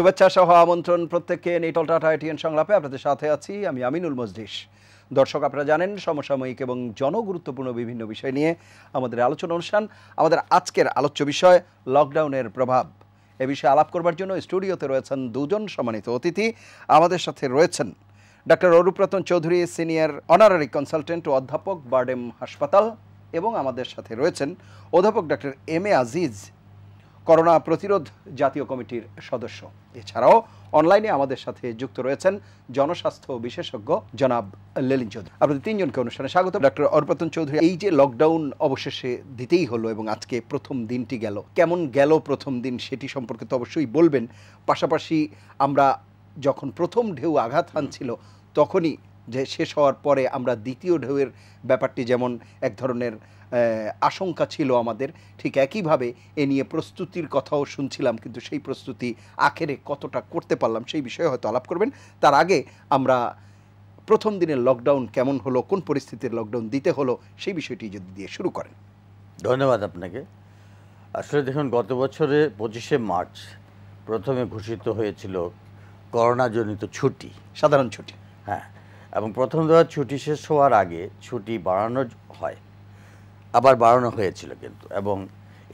শুভেচ্ছা সহ আমন্ত্রণ প্রত্যেককে নেটল টাটা আইটিএন সংলাপে আপনাদের সাথে আছি আমি আমিনুল মজদিস দর্শক আপনারা জানেন সমসাময়িক এবং জনগুরুত্বপূর্ণ বিভিন্ন বিষয় নিয়ে আমাদের আলোচনা অনুষ্ঠান আমাদের আজকের আলোচ্য বিষয় লকডাউনের প্রভাব এ বিষয়ে আলাপ করবার জন্য স্টুডিওতে রয়েছেন দুজন সম্মানিত অতিথি আমাদের সাথে রয়েছেন doctor Arupratan Chowdhury senior honorary consultant ও অধ্যাপক বার্ডেম হাসপাতাল এবং আমাদের সাথে রয়েছেন অধ্যাপক doctor M A Aziz corona প্রতিরোধ জাতীয় কমিটির সদস্য এছাড়াও অনলাইনে আমাদের সাথে যুক্ত রয়েছেন জনস্বাস্থ্য বিশেষজ্ঞ জনাব লেলিন চৌধুরী আপনাদের তিনজনকে অনুষ্ঠানে স্বাগত ডক্টর অর্পতন চৌধুরী এই যে লকডাউন অবশেষে দিতেই হলো এবং আজকে প্রথম দিনটি গেল কেমন গেল প্রথম দিন সেটি সম্পর্কে তো অবশ্যই বলবেন পাশাপাশি আমরা যখন প্রথম ঢেউ আঘাত হানছিল তখনই যে শেষ হওয়ার পরে আমরা দ্বিতীয় ঢেউয়ের ব্যাপারটি যেমন এক ধরনের আশঙ্কা ছিল আমাদের ঠিক একইভাবে এ নিয়ে প্রস্তুতির কথাও শুনছিলাম কিন্তু সেই প্রস্তুতি আখেরে কতটা করতে পারলাম সেই বিষয়ে হয়তো আলাপ করবেন তার আগে আমরা প্রথম দিনের লকডাউন কেমন হলো কোন পরিস্থিতির লকডাউন দিতে হলো সেই বিষয়টি যদি দিয়ে শুরু করেন ধন্যবাদ আপনাকে আসলে দেখুন গত বছরে পঁচিশে মার্চ প্রথমে ঘোষিত হয়েছিল করোনাজনিত ছুটি সাধারণ ছুটি হ্যাঁ এবং প্রথম দেওয়া ছুটি শেষ হওয়ার আগে ছুটি বাড়ানো হয় আবার বাড়ানো হয়েছিল কিন্তু এবং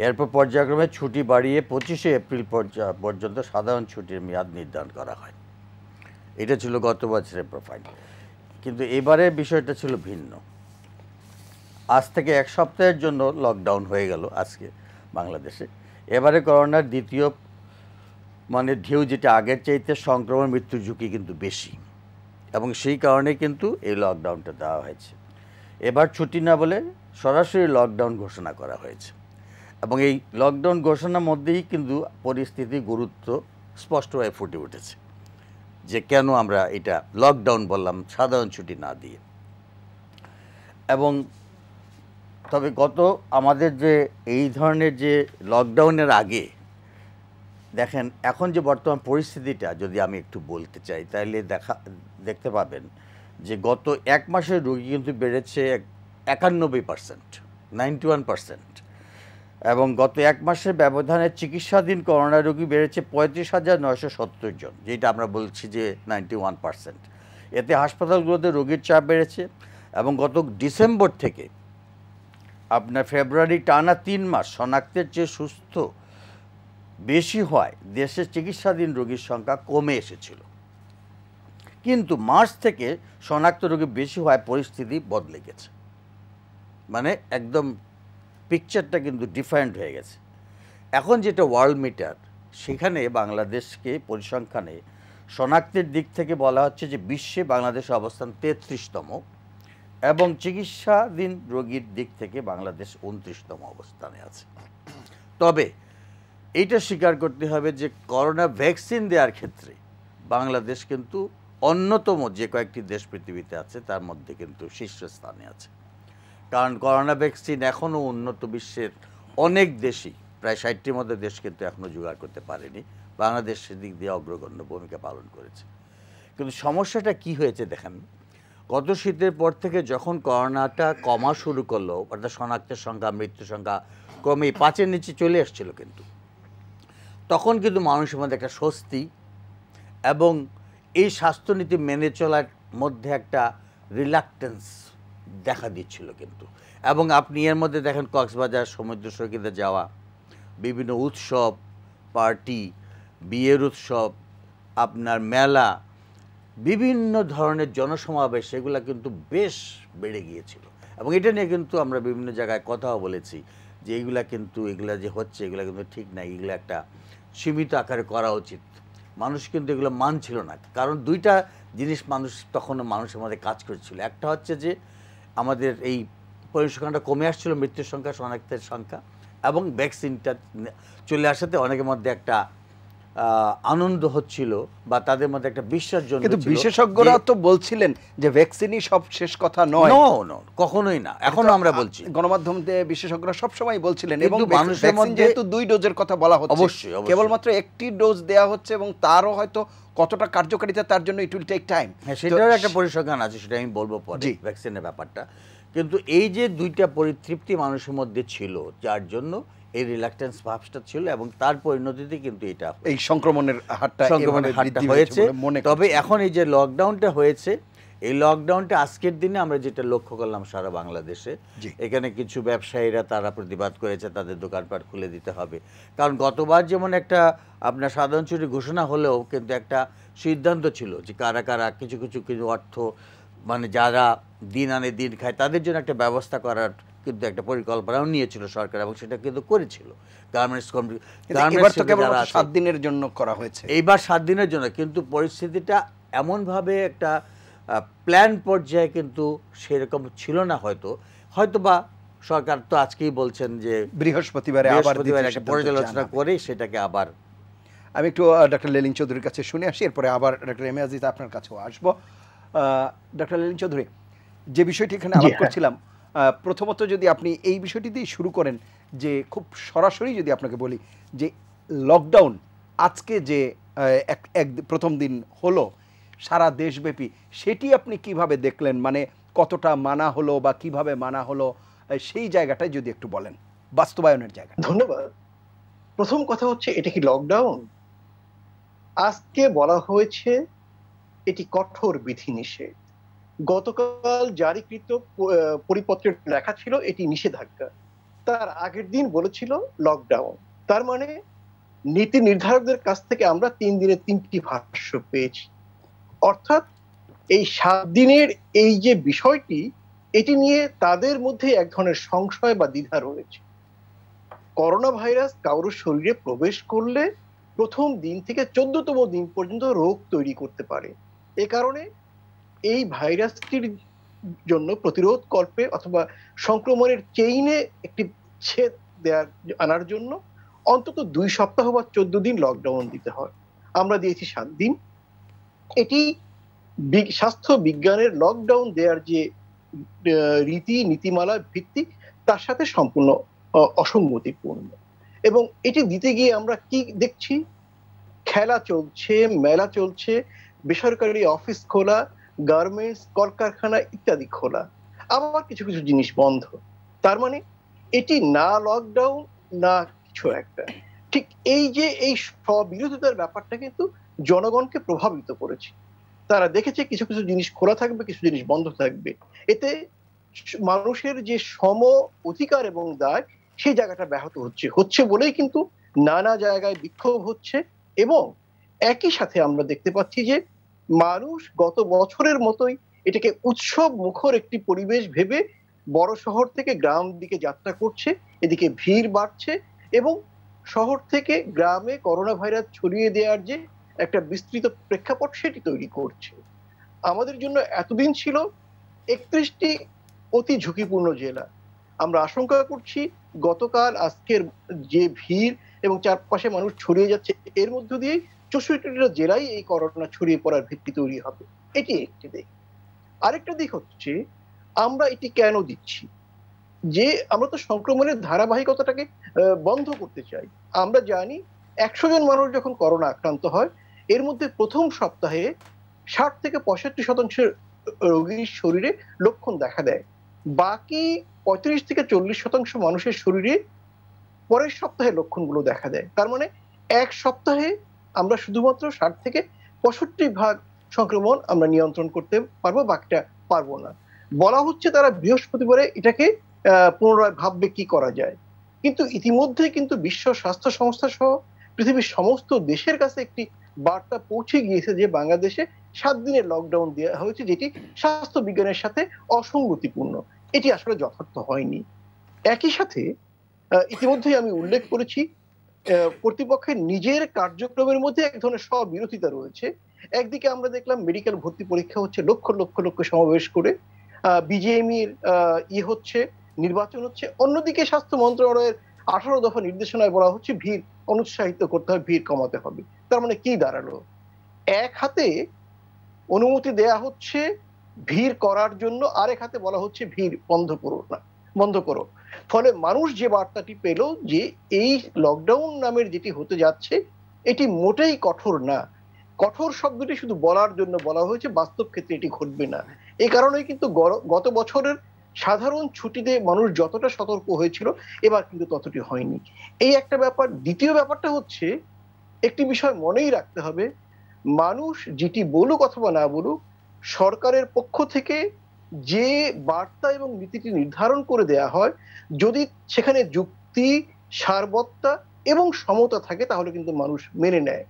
এরপর পর্যায়ক্রমে ছুটি বাড়িয়ে পঁচিশে এপ্রিল পর্যন্ত সাধারণ ছুটির মেয়াদ নির্ধারণ করা হয় এটা ছিল গত বছরের প্রোফাইল কিন্তু এবারে বিষয়টা ছিল ভিন্ন আজ থেকে এক সপ্তাহের জন্য লকডাউন হয়ে গেল আজকে বাংলাদেশে এবারে করোনার দ্বিতীয় মানে ঢেউ যেটা আগের চাইতে সংক্রমণ মৃত্যুর ঝুঁকি কিন্তু বেশি এবং সেই কারণে কিন্তু এই লকডাউনটা দেওয়া হয়েছে এবার ছুটি না বলে সরাসরি লকডাউন ঘোষণা করা হয়েছে এবং এই লকডাউন ঘোষণার মধ্যেই কিন্তু পরিস্থিতির গুরুত্ব স্পষ্টভাবে ফুটে উঠেছে যে কেন আমরা এটা লকডাউন বললাম সাধারণ ছুটি না দিয়ে এবং তবে গত আমাদের যে এই ধরনের যে লকডাউনের আগে দেখেন এখন যে বর্তমান পরিস্থিতিটা যদি আমি একটু বলতে চাই তাহলে দেখা দেখতে পাবেন যে গত এক মাসের রোগী কিন্তু বেড়েছে একানব্বই পার্সেন্ট নাইনটি ওয়ান পার্সেন্ট এবং গত এক মাসের ব্যবধানে চিকিৎসাধীন করোনা রোগী বেড়েছে পঁয়ত্রিশ হাজার নয়শো সত্তর জন যেটা আমরা বলছি যে নাইনটি ওয়ান পার্সেন্ট এতে হাসপাতালগুলোতে রোগীর চাপ বেড়েছে এবং গত ডিসেম্বর থেকে আপনার ফেব্রুয়ারি টানা তিন মাস শনাক্তের চেয়ে সুস্থ বেশি হয় দেশে চিকিৎসাধীন রোগীর সংখ্যা কমে এসেছিল কিন্তু মার্চ থেকে শনাক্ত রোগী বেশি হয় পরিস্থিতি বদলে গেছে মানে একদম পিকচারটা কিন্তু ডিফারেন্ট হয়ে গেছে এখন যেটা ওয়ার্ল্ড মিটার সেখানে বাংলাদেশকে পরিসংখ্যানে শনাক্তের দিক থেকে বলা হচ্ছে যে বিশ্বে বাংলাদেশের অবস্থান তেত্রিশতম এবং চিকিৎসাধীন রোগীর দিক থেকে বাংলাদেশ উনত্রিশতম অবস্থানে আছে তবে এইটা স্বীকার করতে হবে যে করোনা ভ্যাকসিন দেওয়ার ক্ষেত্রে বাংলাদেশ কিন্তু অন্যতম যে কয়েকটি দেশ পৃথিবীতে আছে তার মধ্যে কিন্তু শীর্ষস্থানে আছে কারণ করোনা ভ্যাকসিন এখনও উন্নত বিশ্বের অনেক দেশই প্রায় ষাটটির মধ্যে দেশ কিন্তু এখনও জোগাড় করতে পারেনি বাংলাদেশ সেদিক দিয়ে অগ্রগণ্য ভূমিকা পালন করেছে কিন্তু সমস্যাটা কি হয়েছে দেখেন গত শীতের পর থেকে যখন করোনাটা কমা শুরু করলো অর্থাৎ শনাক্তের সংখ্যা মৃত্যু সংখ্যা কমে পাঁচের নিচে চলে আসছিল কিন্তু তখন কিন্তু মানুষের মধ্যে একটা স্বস্তি এবং এই স্বাস্থ্যনীতি মেনে চলার মধ্যে একটা রিলাক্টেন্স দেখা দিচ্ছিল কিন্তু এবং আপনি এর মধ্যে দেখেন কক্সবাজার সমুদ্র সৈকতে যাওয়া বিভিন্ন উৎসব পার্টি বিয়ের উৎসব আপনার মেলা বিভিন্ন ধরনের জনসমাবেশ সেগুলো কিন্তু বেশ বেড়ে গিয়েছিল এবং এটা নিয়ে কিন্তু আমরা বিভিন্ন জায়গায় কথাও বলেছি যে এইগুলা কিন্তু এগুলা যে হচ্ছে এগুলা কিন্তু ঠিক না এগুলো একটা সীমিত আকারে করা উচিত মানুষ কিন্তু এগুলো মানছিল না কারণ দুইটা জিনিস মানুষ তখন মানুষের মধ্যে কাজ করছিল একটা হচ্ছে যে আমাদের এই পরিসংখ্যানটা কমে আসছিল মৃত্যুর সংখ্যা শনাক্তের সংখ্যা এবং ভ্যাকসিনটা চলে আসাতে অনেকের মধ্যে একটা আনন্দ হচ্ছিল বা তাদের মধ্যে একটা বিশ্বাস কিন্তু বিশেষজ্ঞরা তো বলছিলেন যে ভ্যাকসিনই সব শেষ কথা নয় কখনোই না এখনো আমরা বলছি গণমাধ্যমে বিশেষজ্ঞরা সব সময় বলছিলেন এবং মানুষের মধ্যে যেহেতু দুই ডোজের কথা বলা হচ্ছে অবশ্যই কেবলমাত্র একটি ডোজ দেয়া হচ্ছে এবং তারও হয়তো কতটা কার্যকারিতা তার জন্য ইট উইল টেক টাইম হ্যাঁ সেটারও একটা পরিসংখ্যান আছে সেটা আমি বলবো পরে ভ্যাকসিনের ব্যাপারটা কিন্তু এই যে দুইটা পরিতৃপ্তি মানুষের মধ্যে ছিল যার জন্য এই রিলাক্টেন্স ভাবটা ছিল এবং তার পরিণতিতে কিন্তু এটা এই সংক্রমণের হারটা সংক্রমণের হারটা হয়েছে তবে এখন এই যে লকডাউনটা হয়েছে এই লকডাউনটা আজকের দিনে আমরা যেটা লক্ষ্য করলাম সারা বাংলাদেশে এখানে কিছু ব্যবসায়ীরা তারা প্রতিবাদ করেছে তাদের দোকানপাট খুলে দিতে হবে কারণ গতবার যেমন একটা আপনার সাধারণ ছুটি ঘোষণা হলেও কিন্তু একটা সিদ্ধান্ত ছিল যে কারা কারা কিছু কিছু কিছু অর্থ মানে যারা দিন আনে দিন খায় তাদের জন্য একটা ব্যবস্থা করার কিন্তু একটা পরিকল্পনাও নিয়েছিল সরকার এবং সেটা কিন্তু করেছিল গার্মেন্টস সাত দিনের জন্য করা হয়েছে এইবার সাত দিনের জন্য কিন্তু পরিস্থিতিটা এমনভাবে একটা প্ল্যান পর্যায়ে কিন্তু সেরকম ছিল না হয়তো হয়তো বা সরকার তো আজকেই বলছেন যে বৃহস্পতিবার পর্যালোচনা করে সেটাকে আবার আমি একটু ডক্টর লেলিন চৌধুরীর কাছে শুনে আসি এরপরে আবার ডক্টর এম আজিজ আপনার কাছেও আসবো ডক্টর লেলিন চৌধুরী যে বিষয়টি এখানে আলাপ হ্যাঁ। করছিলাম প্রথমত যদি আপনি এই বিষয়টি দিয়ে শুরু করেন যে খুব সরাসরি যদি আপনাকে বলি যে লকডাউন আজকে যে এক প্রথম দিন হলো সারা দেশব্যাপী সেটি আপনি কিভাবে দেখলেন মানে কতটা মানা হলো বা কিভাবে মানা হলো সেই জায়গাটাই যদি একটু বলেন বাস্তবায়নের জায়গা ধন্যবাদ প্রথম কথা হচ্ছে এটা কি লকডাউন আজকে বলা হয়েছে এটি কঠোর বিধিনিষেধ গতকাল জারিকৃত পরিপত্রে লেখা ছিল এটি নিষেধাজ্ঞা তার আগের দিন বলেছিল লকডাউন তার মানে নীতি নির্ধারকদের কাছ থেকে আমরা তিন দিনে তিনটি ভাষ্য পেয়েছি অর্থাৎ এই সাত দিনের এই যে বিষয়টি এটি নিয়ে তাদের মধ্যে এক ধরনের সংশয় বা দ্বিধা রয়েছে করোনা ভাইরাস কারোর শরীরে প্রবেশ করলে প্রথম দিন থেকে চোদ্দতম দিন পর্যন্ত রোগ তৈরি করতে পারে এ কারণে এই ভাইরাসটির জন্য প্রতিরোধ কল্পে অথবা সংক্রমণের চেইনে একটি ছেদ দেওয়ার আনার জন্য অন্তত দুই সপ্তাহ বা চোদ্দ দিন লকডাউন দিতে হয় আমরা দিয়েছি সাত দিন এটি স্বাস্থ্য বিজ্ঞানের লকডাউন দেওয়ার যে রীতি নীতিমালা ভিত্তিক তার সাথে সম্পূর্ণ অসঙ্গতিপূর্ণ এবং এটি দিতে গিয়ে আমরা কি দেখছি খেলা চলছে মেলা চলছে বেসরকারি অফিস খোলা গার্মেন্টস কলকারখানা ইত্যাদি খোলা আবার কিছু কিছু জিনিস বন্ধ তার মানে এটি না লকডাউন না কিছু একটা ঠিক এই যে এই স্ববিরোধিতার ব্যাপারটা কিন্তু জনগণকে প্রভাবিত করেছে তারা দেখেছে কিছু কিছু জিনিস খোলা থাকবে কিছু জিনিস বন্ধ থাকবে এতে মানুষের যে সম অধিকার এবং দায় সেই জায়গাটা ব্যাহত হচ্ছে হচ্ছে বলেই কিন্তু নানা জায়গায় বিক্ষোভ হচ্ছে এবং একই সাথে আমরা দেখতে পাচ্ছি যে মানুষ গত বছরের মতোই এটাকে উৎসব মুখর একটি পরিবেশ ভেবে বড় শহর থেকে গ্রাম দিকে যাত্রা করছে এদিকে ভিড় বাড়ছে এবং শহর থেকে গ্রামে করোনা ভাইরাস ছড়িয়ে দেওয়ার যে একটা বিস্তৃত প্রেক্ষাপট সেটি তৈরি করছে আমাদের জন্য এতদিন ছিল একত্রিশটি অতি ঝুঁকিপূর্ণ জেলা আমরা আশঙ্কা করছি গতকাল আজকের যে ভিড় এবং চারপাশে মানুষ ছড়িয়ে যাচ্ছে এর মধ্য দিয়েই চৌষট্টিটা জেলায় এই করোনা ছড়িয়ে পড়ার ভিত্তি তৈরি হবে এটি একটি দিক আরেকটা দিক হচ্ছে আমরা এটি কেন দিচ্ছি যে আমরা তো সংক্রমণের ধারাবাহিকতাটাকে বন্ধ করতে চাই আমরা জানি একশো জন মানুষ যখন করোনা আক্রান্ত হয় এর মধ্যে প্রথম সপ্তাহে ষাট থেকে পঁয়ষট্টি শতাংশের রোগীর শরীরে লক্ষণ দেখা দেয় বাকি পঁয়ত্রিশ থেকে চল্লিশ শতাংশ মানুষের শরীরে পরের সপ্তাহে লক্ষণগুলো দেখা দেয় তার মানে এক সপ্তাহে আমরা শুধুমাত্র ষাট থেকে পঁয়ষট্টি ভাগ সংক্রমণ আমরা নিয়ন্ত্রণ করতে পারবো বাকিটা পারবো না বলা হচ্ছে তারা বৃহস্পতিবারে এটাকে পুনরায় ভাববে কি করা যায় কিন্তু ইতিমধ্যে কিন্তু বিশ্ব স্বাস্থ্য সংস্থা সহ পৃথিবীর সমস্ত দেশের কাছে একটি বার্তা পৌঁছে গিয়েছে যে বাংলাদেশে সাত দিনের লকডাউন দেওয়া হয়েছে যেটি স্বাস্থ্য বিজ্ঞানের সাথে অসঙ্গতিপূর্ণ এটি আসলে যথার্থ হয়নি একই সাথে ইতিমধ্যেই আমি উল্লেখ করেছি কর্তৃপক্ষের নিজের কার্যক্রমের মধ্যে এক ধরনের স্ববিরোধিতা রয়েছে একদিকে আমরা দেখলাম মেডিকেল ভর্তি পরীক্ষা হচ্ছে লক্ষ লক্ষ লক্ষ সমাবেশ করে বিজেএমির ই ইয়ে হচ্ছে নির্বাচন হচ্ছে অন্যদিকে স্বাস্থ্য মন্ত্রণালয়ের আঠারো দফা নির্দেশনায় বলা হচ্ছে ভিড় অনুৎসাহিত করতে হবে ভিড় কমাতে হবে তার মানে কি দাঁড়ালো এক হাতে অনুমতি দেয়া হচ্ছে ভিড় করার জন্য আরেক হাতে বলা হচ্ছে ভিড় বন্ধ করো না বন্ধ করো ফলে মানুষ যে বার্তাটি পেল যে এই লকডাউন নামের যেটি হতে যাচ্ছে এটি মোটেই কঠোর না কঠোর শব্দটি শুধু বলার জন্য বলা হয়েছে বাস্তব ক্ষেত্রে এটি ঘটবে না এই কারণে কিন্তু গত বছরের সাধারণ ছুটিতে মানুষ যতটা সতর্ক হয়েছিল এবার কিন্তু ততটি হয়নি এই একটা ব্যাপার দ্বিতীয় ব্যাপারটা হচ্ছে একটি বিষয় মনেই রাখতে হবে মানুষ যেটি বলুক অথবা না বলুক সরকারের পক্ষ থেকে যে বার্তা এবং নীতিটি নির্ধারণ করে দেয়া হয় যদি সেখানে যুক্তি সারবত্তা এবং সমতা থাকে তাহলে কিন্তু মানুষ মেনে নেয়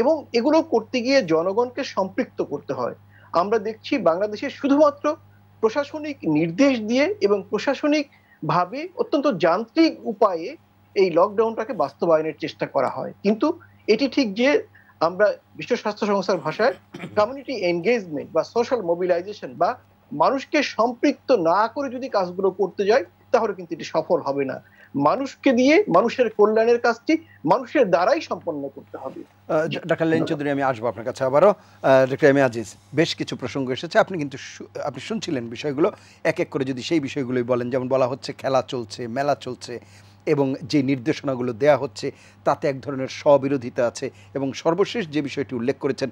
এবং এগুলো করতে গিয়ে জনগণকে সম্পৃক্ত করতে হয় আমরা দেখছি বাংলাদেশে শুধুমাত্র প্রশাসনিক নির্দেশ দিয়ে এবং প্রশাসনিক ভাবে অত্যন্ত যান্ত্রিক উপায়ে এই লকডাউনটাকে বাস্তবায়নের চেষ্টা করা হয় কিন্তু এটি ঠিক যে আমরা বিশ্ব স্বাস্থ্য সংস্থার ভাষায় কমিউনিটি এনগেজমেন্ট বা সোশ্যাল মোবিলাইজেশন বা মানুষকে সম্পৃক্ত না করে যদি কাজগুলো করতে যায় তাহলে কিন্তু এটি সফল হবে না মানুষকে দিয়ে মানুষের কল্যাণের কাজটি মানুষের দ্বারাই সম্পন্ন করতে হবে ডাক্তার লেন চৌধুরী আমি আসবো আপনার কাছে আবারও ডাক্তার এম আজিজ বেশ কিছু প্রসঙ্গ এসেছে আপনি কিন্তু আপনি শুনছিলেন বিষয়গুলো এক এক করে যদি সেই বিষয়গুলোই বলেন যেমন বলা হচ্ছে খেলা চলছে মেলা চলছে এবং যে নির্দেশনাগুলো দেয়া হচ্ছে তাতে এক ধরনের স্ববিরোধিতা আছে এবং সর্বশেষ যে বিষয়টি উল্লেখ করেছেন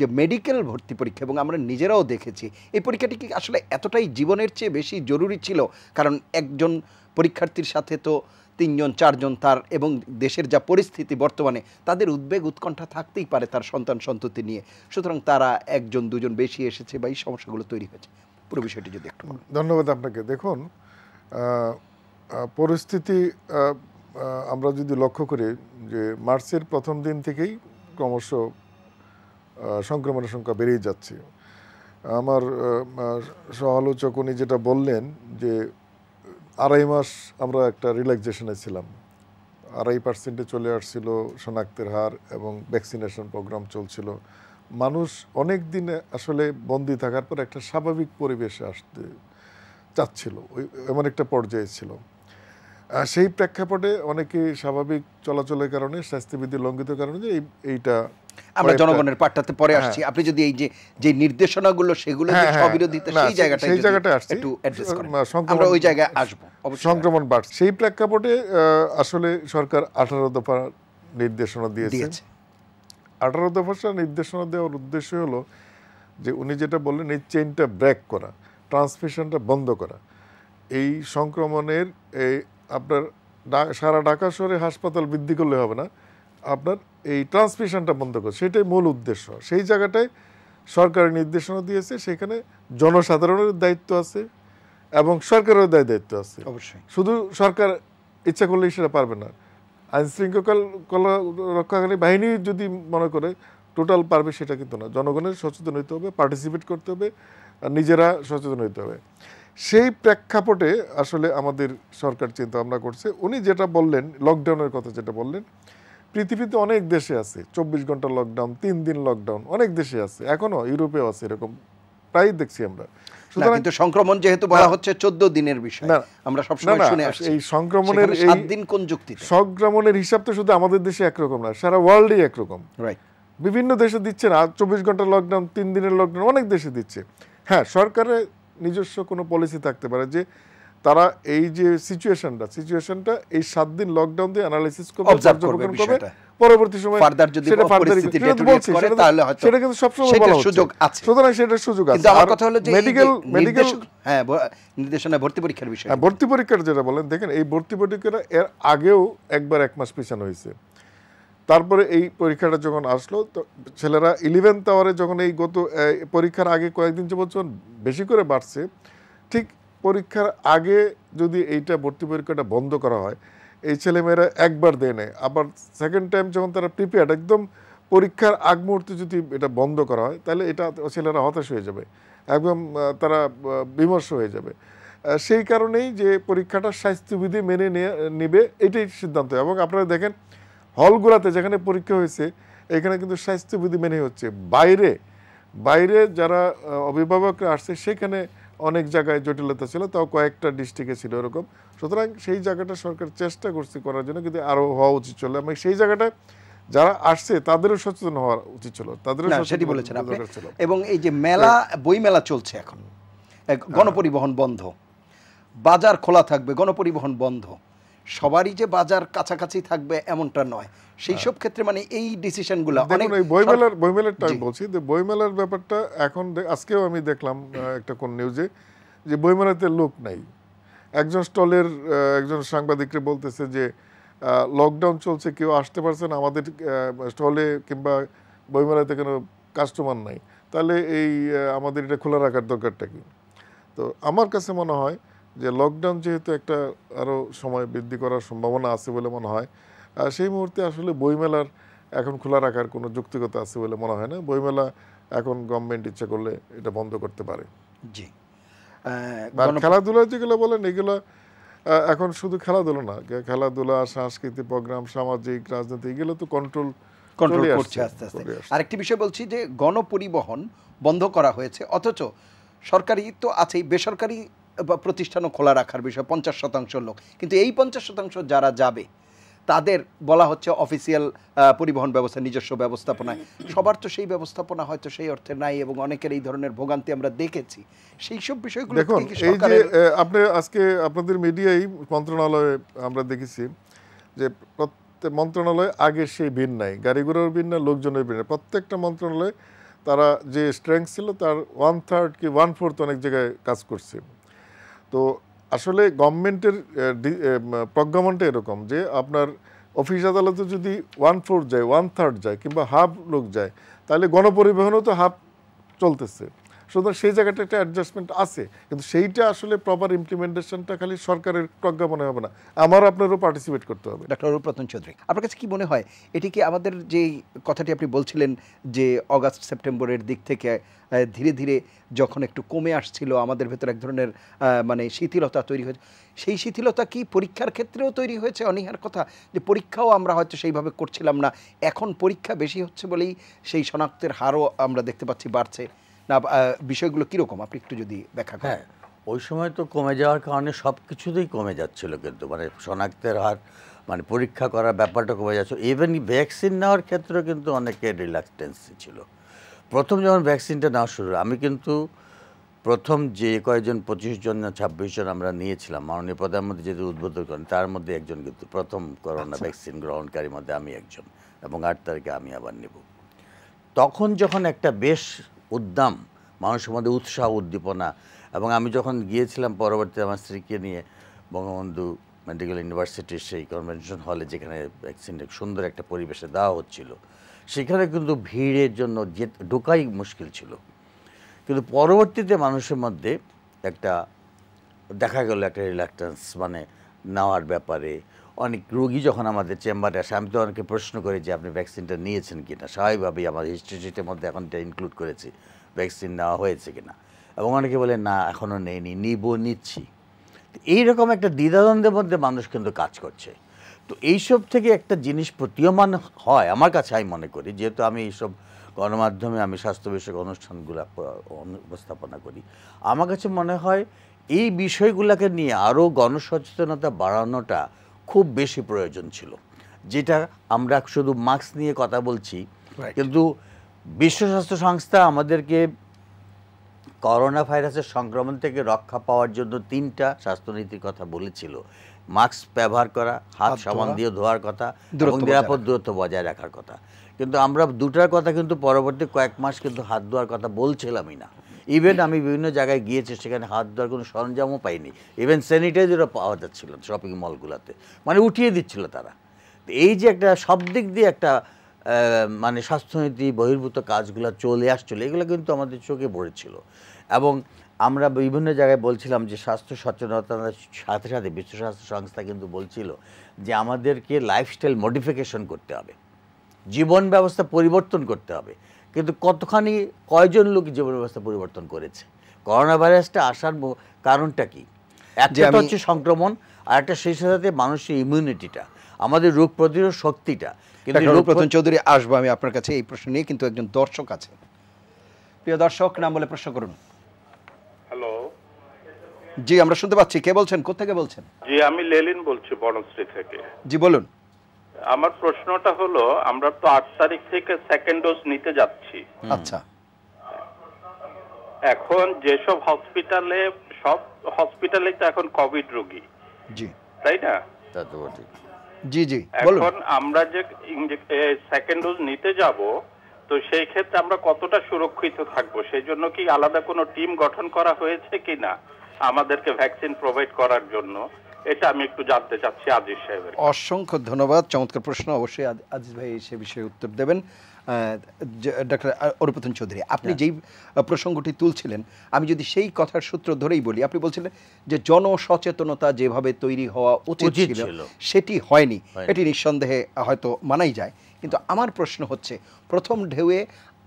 যে মেডিকেল ভর্তি পরীক্ষা এবং আমরা নিজেরাও দেখেছি এই পরীক্ষাটি কি আসলে এতটাই জীবনের চেয়ে বেশি জরুরি ছিল কারণ একজন পরীক্ষার্থীর সাথে তো তিনজন চারজন তার এবং দেশের যা পরিস্থিতি বর্তমানে তাদের উদ্বেগ উৎকণ্ঠা থাকতেই পারে তার সন্তান সন্ততি নিয়ে সুতরাং তারা একজন দুজন বেশি এসেছে বা এই সমস্যাগুলো তৈরি হয়েছে পুরো বিষয়টি যদি একটু ধন্যবাদ আপনাকে দেখুন পরিস্থিতি আমরা যদি লক্ষ্য করি যে মার্চের প্রথম দিন থেকেই ক্রমশ সংক্রমণের সংখ্যা বেড়েই যাচ্ছে আমার সহালোচক উনি যেটা বললেন যে আড়াই মাস আমরা একটা রিল্যাক্সেশনে ছিলাম আড়াই পার্সেন্টে চলে আসছিল শনাক্তের হার এবং ভ্যাকসিনেশন প্রোগ্রাম চলছিল মানুষ অনেক দিন আসলে বন্দি থাকার পর একটা স্বাভাবিক পরিবেশে আসতে চাচ্ছিল ওই এমন একটা পর্যায়ে ছিল সেই প্রেক্ষাপটে অনেকে স্বাভাবিক চলাচলের কারণে স্বাস্থ্যবিধি লঙ্ঘিত কারণে যে এইটা আমরা জনগণের পাঠটাতে পরে হ্যাঁ। আসছি আপনি যদি এই যে যে নির্দেশনাগুলো সেগুলো অবিরোধিতা হ্যাঁ, হ্যাঁ। সেই জায়গাটা সেই জায়গাটা আসছে একটু অ্যাড্রেস করেন আমরা ওই জায়গায় আসব সংক্রমণ বাড়ছে সেই প্রেক্ষাপটে আসলে সরকার 18 দফা নির্দেশনা দিয়েছে 18 দফা নির্দেশনা দেওয়ার উদ্দেশ্য হলো যে উনি যেটা বললেন এই চেইনটা ব্রেক করা ট্রান্সমিশনটা বন্ধ করা এই সংক্রমণের আপনার সারা ঢাকা শহরে হাসপাতাল বৃদ্ধি করলে হবে না আপনার এই ট্রান্সমিশনটা বন্ধ করে সেটাই মূল উদ্দেশ্য সেই জায়গাটায় সরকার নির্দেশনা দিয়েছে সেখানে জনসাধারণের দায়িত্ব আছে এবং সরকারের দায় দায়িত্ব আছে অবশ্যই শুধু সরকার ইচ্ছা করলেই সেটা পারবে না আইন শৃঙ্খল রক্ষাকারী বাহিনী যদি মনে করে টোটাল পারবে সেটা কিন্তু না জনগণের সচেতন হইতে হবে পার্টিসিপেট করতে হবে নিজেরা সচেতন হইতে হবে সেই প্রেক্ষাপটে আসলে আমাদের সরকার চিন্তা ভাবনা করছে উনি যেটা বললেন লকডাউনের কথা যেটা বললেন পৃথিবীতে অনেক দেশে আছে চব্বিশ ঘন্টা লকডাউন তিন দিন লকডাউন অনেক দেশে আছে এখনো ইউরোপেও আছে এরকম প্রায় দেখছি আমরা সংক্রমণ যেহেতু বলা হচ্ছে দিনের বিষয় আমরা সবসময় শুনে আসছি এই সংক্রমণের এই দিন কোন সংক্রমণের হিসাব তো শুধু আমাদের দেশে একরকম না সারা ওয়ার্ল্ডে একরকম রাইট বিভিন্ন দেশে দিচ্ছে না চব্বিশ ঘন্টা লকডাউন তিন দিনের লকডাউন অনেক দেশে দিচ্ছে হ্যাঁ সরকারের নিজস্ব কোনো পলিসি থাকতে পারে যে তারা এই যে সিচুয়েশনটা সিচুয়েশনটা এই সাত দিন লকডাউন দিয়ে অ্যানালাইসিস করবে পরবর্তী সময় ফার্দার যদি পরিস্থিতি ডেটোনেট করে তাহলে হয়তো সেটা কিন্তু সব সময় বলা সুযোগ আছে সুতরাং সেটা সুযোগ আছে কিন্তু আমার কথা হলো যে মেডিকেল মেডিকেল হ্যাঁ নির্দেশনা ভর্তি পরীক্ষার বিষয় হ্যাঁ, ভর্তি পরীক্ষার যেটা বলেন দেখেন এই ভর্তি পরীক্ষাটা এর আগেও একবার এক মাস পিছানো হয়েছে তারপরে এই পরীক্ষাটা যখন আসলো তো ছেলেরা ইলেভেন আওয়ারে যখন এই গত পরীক্ষার আগে কয়েকদিন যাবত যখন বেশি করে বাড়ছে ঠিক পরীক্ষার আগে যদি এইটা ভর্তি পরীক্ষাটা বন্ধ করা হয় এই ছেলেমেয়েরা একবার দেয় নেয় আবার সেকেন্ড টাইম যখন তারা প্রিপেয়ার্ড একদম পরীক্ষার আগ মুহূর্তে যদি এটা বন্ধ করা হয় তাহলে এটা ছেলেরা হতাশ হয়ে যাবে একদম তারা বিমর্ষ হয়ে যাবে সেই কারণেই যে পরীক্ষাটা স্বাস্থ্যবিধি মেনে নিয়ে নেবে এটাই সিদ্ধান্ত এবং আপনারা দেখেন হলগুলাতে যেখানে পরীক্ষা হয়েছে এখানে কিন্তু স্বাস্থ্যবিধি মেনে হচ্ছে বাইরে বাইরে যারা অভিভাবকরা আসছে সেখানে অনেক জায়গায় জটিলতা ছিল তাও কয়েকটা ডিস্ট্রিক্টে ছিল এরকম সুতরাং সেই জায়গাটা সরকার চেষ্টা করছে করার জন্য কিন্তু আরও হওয়া উচিত ছিল এবং সেই জায়গাটা যারা আসছে তাদেরও সচেতন হওয়া উচিত ছিল তাদেরও সেটি বলেছেন এবং এই যে মেলা হ্যাঁ। বই মেলা চলছে এখন হ্যাঁ। গণপরিবহন বন্ধ বাজার খোলা থাকবে গণপরিবহন বন্ধ সবারই যে বাজার কাছাকাছি থাকবে এমনটা নয় সেই হ্যাঁ। সব ক্ষেত্রে মানে এই ডিসিশনগুলো অনেক বইমেলার বইমেলারটা আমি বলছি যে বইমেলার ব্যাপারটা এখন আজকেও আমি দেখলাম একটা কোন নিউজে যে বইমেলাতে লোক নাই একজন স্টলের একজন সাংবাদিককে বলতেছে যে লকডাউন চলছে কেউ আসতে পারছে না আমাদের স্টলে কিংবা বইমেলাতে কোনো কাস্টমার নাই তাহলে এই আমাদের এটা খোলা রাখার দরকারটা কি তো আমার কাছে মনে হয় যে লকডাউন যেহেতু একটা আরও সময় বৃদ্ধি করার সম্ভাবনা আছে বলে মনে হয় সেই মুহূর্তে আসলে বইমেলার এখন খোলা রাখার কোনো যুক্তিকতা আছে বলে মনে হয় না বইমেলা এখন গভর্নমেন্ট ইচ্ছা করলে এটা বন্ধ করতে পারে জি খেলাধুলা যেগুলো বলেন এগুলো এখন শুধু খেলাধুলা না খেলাধুলা সাংস্কৃতিক প্রোগ্রাম সামাজিক রাজনীতি এগুলো তো কন্ট্রোল কন্ট্রোল করছে আস্তে আস্তে আরেকটি বিষয় বলছি যে গণপরিবহন বন্ধ করা হয়েছে অথচ সরকারি তো আছেই বেসরকারি প্রতিষ্ঠানও খোলা রাখার বিষয় পঞ্চাশ শতাংশ লোক কিন্তু এই পঞ্চাশ শতাংশ যারা যাবে তাদের বলা হচ্ছে অফিসিয়াল পরিবহন ব্যবস্থা নিজস্ব ব্যবস্থাপনায় সবার তো সেই ব্যবস্থাপনা হয়তো সেই অর্থে নাই এবং অনেকের এই ধরনের ভোগান্তি আমরা দেখেছি সেই সব বিষয়গুলো দেখুন এই যে আপনি আজকে আপনাদের মিডিয়ায় মন্ত্রণালয়ে আমরা দেখেছি যে প্রত্যেক মন্ত্রণালয়ে আগে সেই ভিন নাই গাড়িগুলোর ভিন না লোকজনের ভিন প্রত্যেকটা মন্ত্রণালয়ে তারা যে স্ট্রেংথ ছিল তার ওয়ান থার্ড কি ওয়ান ফোর্থ অনেক জায়গায় কাজ করছে তো আসলে গভর্নমেন্টের প্রজ্ঞাপনটা এরকম যে আপনার অফিস আদালতে যদি ওয়ান ফোর্থ যায় ওয়ান থার্ড যায় কিংবা হাফ লোক যায় তাহলে গণপরিবহনও তো হাফ চলতেছে সুতরাং সেই জায়গাটা একটা অ্যাডজাস্টমেন্ট আছে কিন্তু সেইটা আসলে প্রপার ইমপ্লিমেন্টেশনটা খালি সরকারের প্রজ্ঞাপনে হবে না আমার আপনারও পার্টিসিপেট করতে হবে ডাক্তার রূপরতন চৌধুরী আপনার কাছে কি মনে হয় এটি কি আমাদের যে কথাটি আপনি বলছিলেন যে অগাস্ট সেপ্টেম্বরের দিক থেকে ধীরে ধীরে যখন একটু কমে আসছিল আমাদের ভেতর এক ধরনের মানে শিথিলতা তৈরি হয়েছে সেই শিথিলতা কি পরীক্ষার ক্ষেত্রেও তৈরি হয়েছে অনীহার কথা যে পরীক্ষাও আমরা হয়তো সেইভাবে করছিলাম না এখন পরীক্ষা বেশি হচ্ছে বলেই সেই শনাক্তের হারও আমরা দেখতে পাচ্ছি বাড়ছে না বিষয়গুলো কীরকম আপনি একটু যদি ব্যাখ্যা হ্যাঁ ওই সময় তো কমে যাওয়ার কারণে সব কিছুতেই কমে যাচ্ছিলো কিন্তু মানে শনাক্তের হার মানে পরীক্ষা করার ব্যাপারটা কমে যাচ্ছে ইভেন ভ্যাকসিন নেওয়ার ক্ষেত্রে কিন্তু অনেকে রিল্যাক্সটেন্সি ছিল প্রথম যখন ভ্যাকসিনটা নেওয়া শুরু আমি কিন্তু প্রথম যে কয়েকজন পঁচিশ জন না ছাব্বিশ জন আমরা নিয়েছিলাম মাননীয় প্রধানমন্ত্রী যেহেতু উদ্বোধন করেন তার মধ্যে একজন কিন্তু প্রথম করোনা ভ্যাকসিন আচ্ছা। গ্রহণকারীর মধ্যে আমি একজন এবং আট তারিখে আমি আবার নেব তখন যখন একটা বেশ উদ্যম মানুষের মধ্যে উৎসাহ উদ্দীপনা এবং আমি যখন গিয়েছিলাম পরবর্তী আমার স্ত্রীকে নিয়ে বঙ্গবন্ধু মেডিকেল ইউনিভার্সিটির সেই কনভেনশন হলে যেখানে ভ্যাকসিন সুন্দর একটা পরিবেশে দেওয়া হচ্ছিল সেখানে কিন্তু ভিড়ের জন্য যে ঢোকাই মুশকিল ছিল কিন্তু পরবর্তীতে মানুষের মধ্যে একটা দেখা গেল একটা রিল্যাক্টেন্স মানে নেওয়ার ব্যাপারে অনেক রোগী যখন আমাদের চেম্বারে আসে আমি তো অনেকে প্রশ্ন করি যে আপনি ভ্যাকসিনটা নিয়েছেন কি না স্বাভাবিকভাবেই আমার হিস্ট্রি মধ্যে এখন এটা ইনক্লুড করেছি ভ্যাকসিন নেওয়া হয়েছে কি না এবং অনেকে বলে না এখনও নেইনি নিব নিচ্ছি এইরকম একটা দ্বিধাদ্বন্দ্বের মধ্যে মানুষ কিন্তু কাজ করছে তো এইসব থেকে একটা জিনিস প্রতীয়মান হয় আমার কাছে আমি মনে করি যেহেতু আমি এইসব গণমাধ্যমে আমি স্বাস্থ্য বিষয়ক অনুষ্ঠানগুলো উপস্থাপনা করি আমার কাছে মনে হয় এই বিষয়গুলোকে নিয়ে আরও গণসচেতনতা বাড়ানোটা খুব বেশি প্রয়োজন ছিল যেটা আমরা শুধু মাস্ক নিয়ে কথা বলছি কিন্তু বিশ্ব স্বাস্থ্য সংস্থা আমাদেরকে করোনা ভাইরাসের সংক্রমণ থেকে রক্ষা পাওয়ার জন্য তিনটা স্বাস্থ্যনীতির কথা বলেছিল মাস্ক ব্যবহার করা হাত সামান দিয়ে ধোয়ার কথা এবং নিরাপদ দূরত্ব বজায় রাখার কথা কিন্তু আমরা দুটার কথা কিন্তু পরবর্তী কয়েক মাস কিন্তু হাত ধোয়ার কথা বলছিলামই না ইভেন আমি বিভিন্ন জায়গায় গিয়েছি সেখানে হাত ধোয়ার কোনো সরঞ্জামও পাইনি ইভেন স্যানিটাইজারও পাওয়া যাচ্ছিল শপিং মলগুলোতে মানে উঠিয়ে দিচ্ছিল তারা এই যে একটা সব দিক দিয়ে একটা মানে স্বাস্থ্যনীতি বহির্ভূত কাজগুলো চলে আসছিল এগুলো কিন্তু আমাদের চোখে পড়েছিল এবং আমরা বিভিন্ন জায়গায় বলছিলাম যে স্বাস্থ্য সচেতনতার সাথে সাথে বিশ্ব স্বাস্থ্য সংস্থা কিন্তু বলছিল যে আমাদেরকে লাইফস্টাইল মডিফিকেশন করতে হবে জীবন ব্যবস্থা পরিবর্তন করতে হবে কিন্তু কতখানি কয়জন লোক জীবন ব্যবস্থা পরিবর্তন করেছে করোনা ভাইরাসটা আসার কারণটা কি একটা হচ্ছে সংক্রমণ আর একটা সেই সাথে মানুষের ইমিউনিটিটা আমাদের রোগ প্রতিরোধ শক্তিটা রূপরতন চৌধুরী আসবো আমি আপনার কাছে এই প্রশ্ন নিয়ে কিন্তু একজন দর্শক আছে প্রিয় দর্শক নাম বলে প্রশ্ন করুন হ্যালো জি আমরা শুনতে পাচ্ছি কে বলছেন কোথা থেকে বলছেন জি আমি লেলিন বলছি বনশ্রী থেকে জি বলুন আমার প্রশ্নটা হলো আমরা তো আট তারিখ থেকে সেকেন্ড ডোজ নিতে যাচ্ছি আচ্ছা এখন যেসব হসপিটালে সব হসপিটালে তো এখন কোভিড রোগী জি তাই না তা তো বটে জি জি এখন আমরা যে সেকেন্ড ডোজ নিতে যাব তো সেই ক্ষেত্রে আমরা কতটা সুরক্ষিত থাকবো সেই জন্য কি আলাদা কোনো টিম গঠন করা হয়েছে কিনা আমাদেরকে ভ্যাকসিন প্রোভাইড করার জন্য এটা আমি একটু জানতে চাচ্ছি আজিজ সাহেবের অসংখ্য ধন্যবাদ চমৎকার প্রশ্ন অবশ্যই আজিজ ভাই সে বিষয়ে উত্তর দেবেন ডক্টর অরুপতন চৌধুরী আপনি হ্যাঁ। যেই প্রসঙ্গটি তুলছিলেন আমি যদি সেই কথার সূত্র ধরেই বলি আপনি বলছিলেন যে জনসচেতনতা যেভাবে তৈরি হওয়া উচিত ছিল সেটি হয়নি এটি নিঃসন্দেহে হয়তো মানাই যায় কিন্তু আমার প্রশ্ন হচ্ছে প্রথম ঢেউয়ে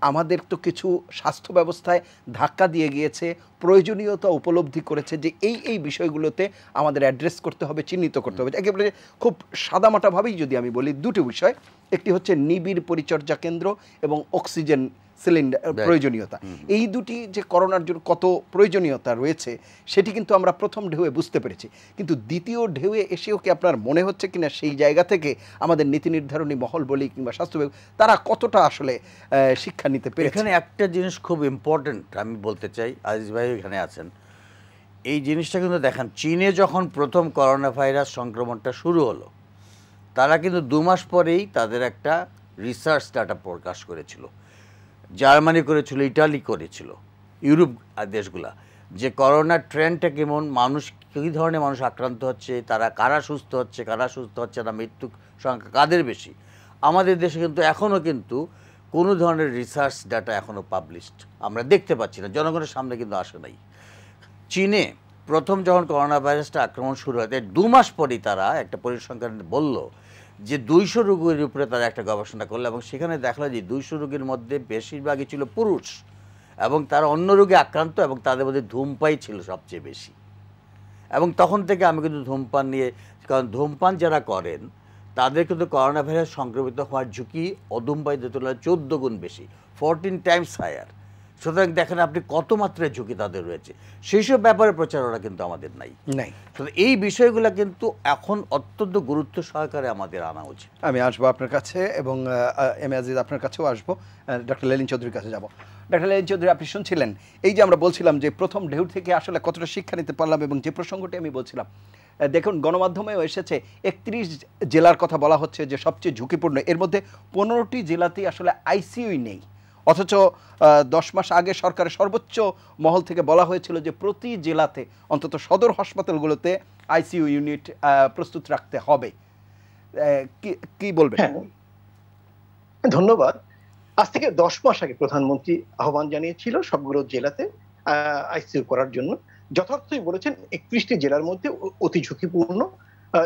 আমাদের তো কিছু স্বাস্থ্য ব্যবস্থায় ধাক্কা দিয়ে গিয়েছে প্রয়োজনীয়তা উপলব্ধি করেছে যে এই এই বিষয়গুলোতে আমাদের অ্যাড্রেস করতে হবে চিহ্নিত করতে হবে একেবারে খুব সাদামাটাভাবেই যদি আমি বলি দুটো বিষয় একটি হচ্ছে নিবিড় পরিচর্যা কেন্দ্র এবং অক্সিজেন সিলিন্ডার প্রয়োজনীয়তা এই দুটি যে করোনার জন্য কত প্রয়োজনীয়তা রয়েছে সেটি কিন্তু আমরা প্রথম ঢেউয়ে বুঝতে পেরেছি কিন্তু দ্বিতীয় ঢেউয়ে এসেও কি আপনার মনে হচ্ছে কিনা সেই জায়গা থেকে আমাদের নীতি নির্ধারণী মহল বলি কিংবা স্বাস্থ্য তারা কতটা আসলে শিক্ষা নিতে পেরে এখানে একটা জিনিস খুব ইম্পর্টেন্ট আমি বলতে চাই আজিজ ভাই এখানে আছেন এই জিনিসটা কিন্তু দেখেন চীনে যখন প্রথম করোনা ভাইরাস সংক্রমণটা শুরু হলো তারা কিন্তু দু মাস পরেই তাদের একটা রিসার্চ ডাটা প্রকাশ করেছিল জার্মানি করেছিল ইটালি করেছিল ইউরোপ দেশগুলা যে করোনা ট্রেন্ডটা কেমন মানুষ কী ধরনের মানুষ আক্রান্ত হচ্ছে তারা কারা সুস্থ হচ্ছে কারা সুস্থ হচ্ছে না মৃত্যু সংখ্যা কাদের বেশি আমাদের দেশে কিন্তু এখনও কিন্তু কোনো ধরনের রিসার্চ ডাটা এখনও পাবলিশড আমরা দেখতে পাচ্ছি না জনগণের সামনে কিন্তু আসে নাই চীনে প্রথম যখন করোনা ভাইরাসটা আক্রমণ শুরু হয় তাই দু মাস পরেই তারা একটা পরিসংখ্যান বলল যে দুইশো রোগীর উপরে তারা একটা গবেষণা করলো এবং সেখানে দেখলো যে দুইশো রোগীর মধ্যে বেশিরভাগই ছিল পুরুষ এবং তারা অন্য রোগে আক্রান্ত এবং তাদের মধ্যে ধূমপাই ছিল সবচেয়ে বেশি এবং তখন থেকে আমি কিন্তু ধূমপান নিয়ে কারণ ধূমপান যারা করেন তাদের কিন্তু করোনা ভাইরাস সংক্রমিত হওয়ার ঝুঁকি অধূমপাইদের তুলনায় চোদ্দ গুণ বেশি ফোরটিন টাইমস হায়ার সুতরাং দেখেন আপনি কত মাত্রায় ঝুঁকি তাদের রয়েছে সেই সব ব্যাপারে প্রচারণা কিন্তু আমাদের নাই নাই এই বিষয়গুলো কিন্তু এখন অত্যন্ত গুরুত্ব সহকারে আমাদের আনা উচিত আমি আসবো আপনার কাছে এবং এম আজিজ আপনার কাছেও আসবো ডক্টর লেলিন চৌধুরীর কাছে যাব ডক্টর লেলিন চৌধুরী আপনি শুনছিলেন এই যে আমরা বলছিলাম যে প্রথম ঢেউ থেকে আসলে কতটা শিক্ষা নিতে পারলাম এবং যে প্রসঙ্গটি আমি বলছিলাম দেখুন গণমাধ্যমেও এসেছে একত্রিশ জেলার কথা বলা হচ্ছে যে সবচেয়ে ঝুঁকিপূর্ণ এর মধ্যে পনেরোটি জেলাতেই আসলে আইসিইউ নেই অথচ দশ মাস আগে সরকারের সর্বোচ্চ মহল থেকে বলা হয়েছিল যে প্রতি জেলাতে অন্তত সদর হাসপাতালগুলোতে আইসিইউ ইউনিট প্রস্তুত রাখতে হবে কি বলবেন হ্যাঁ। ধন্যবাদ আজ থেকে দশ মাস আগে প্রধানমন্ত্রী আহ্বান জানিয়েছিল সবগুলো জেলাতে আইসিইউ করার জন্য যথার্থই বলেছেন একত্রিশটি জেলার মধ্যে অতি ঝুঁকিপূর্ণ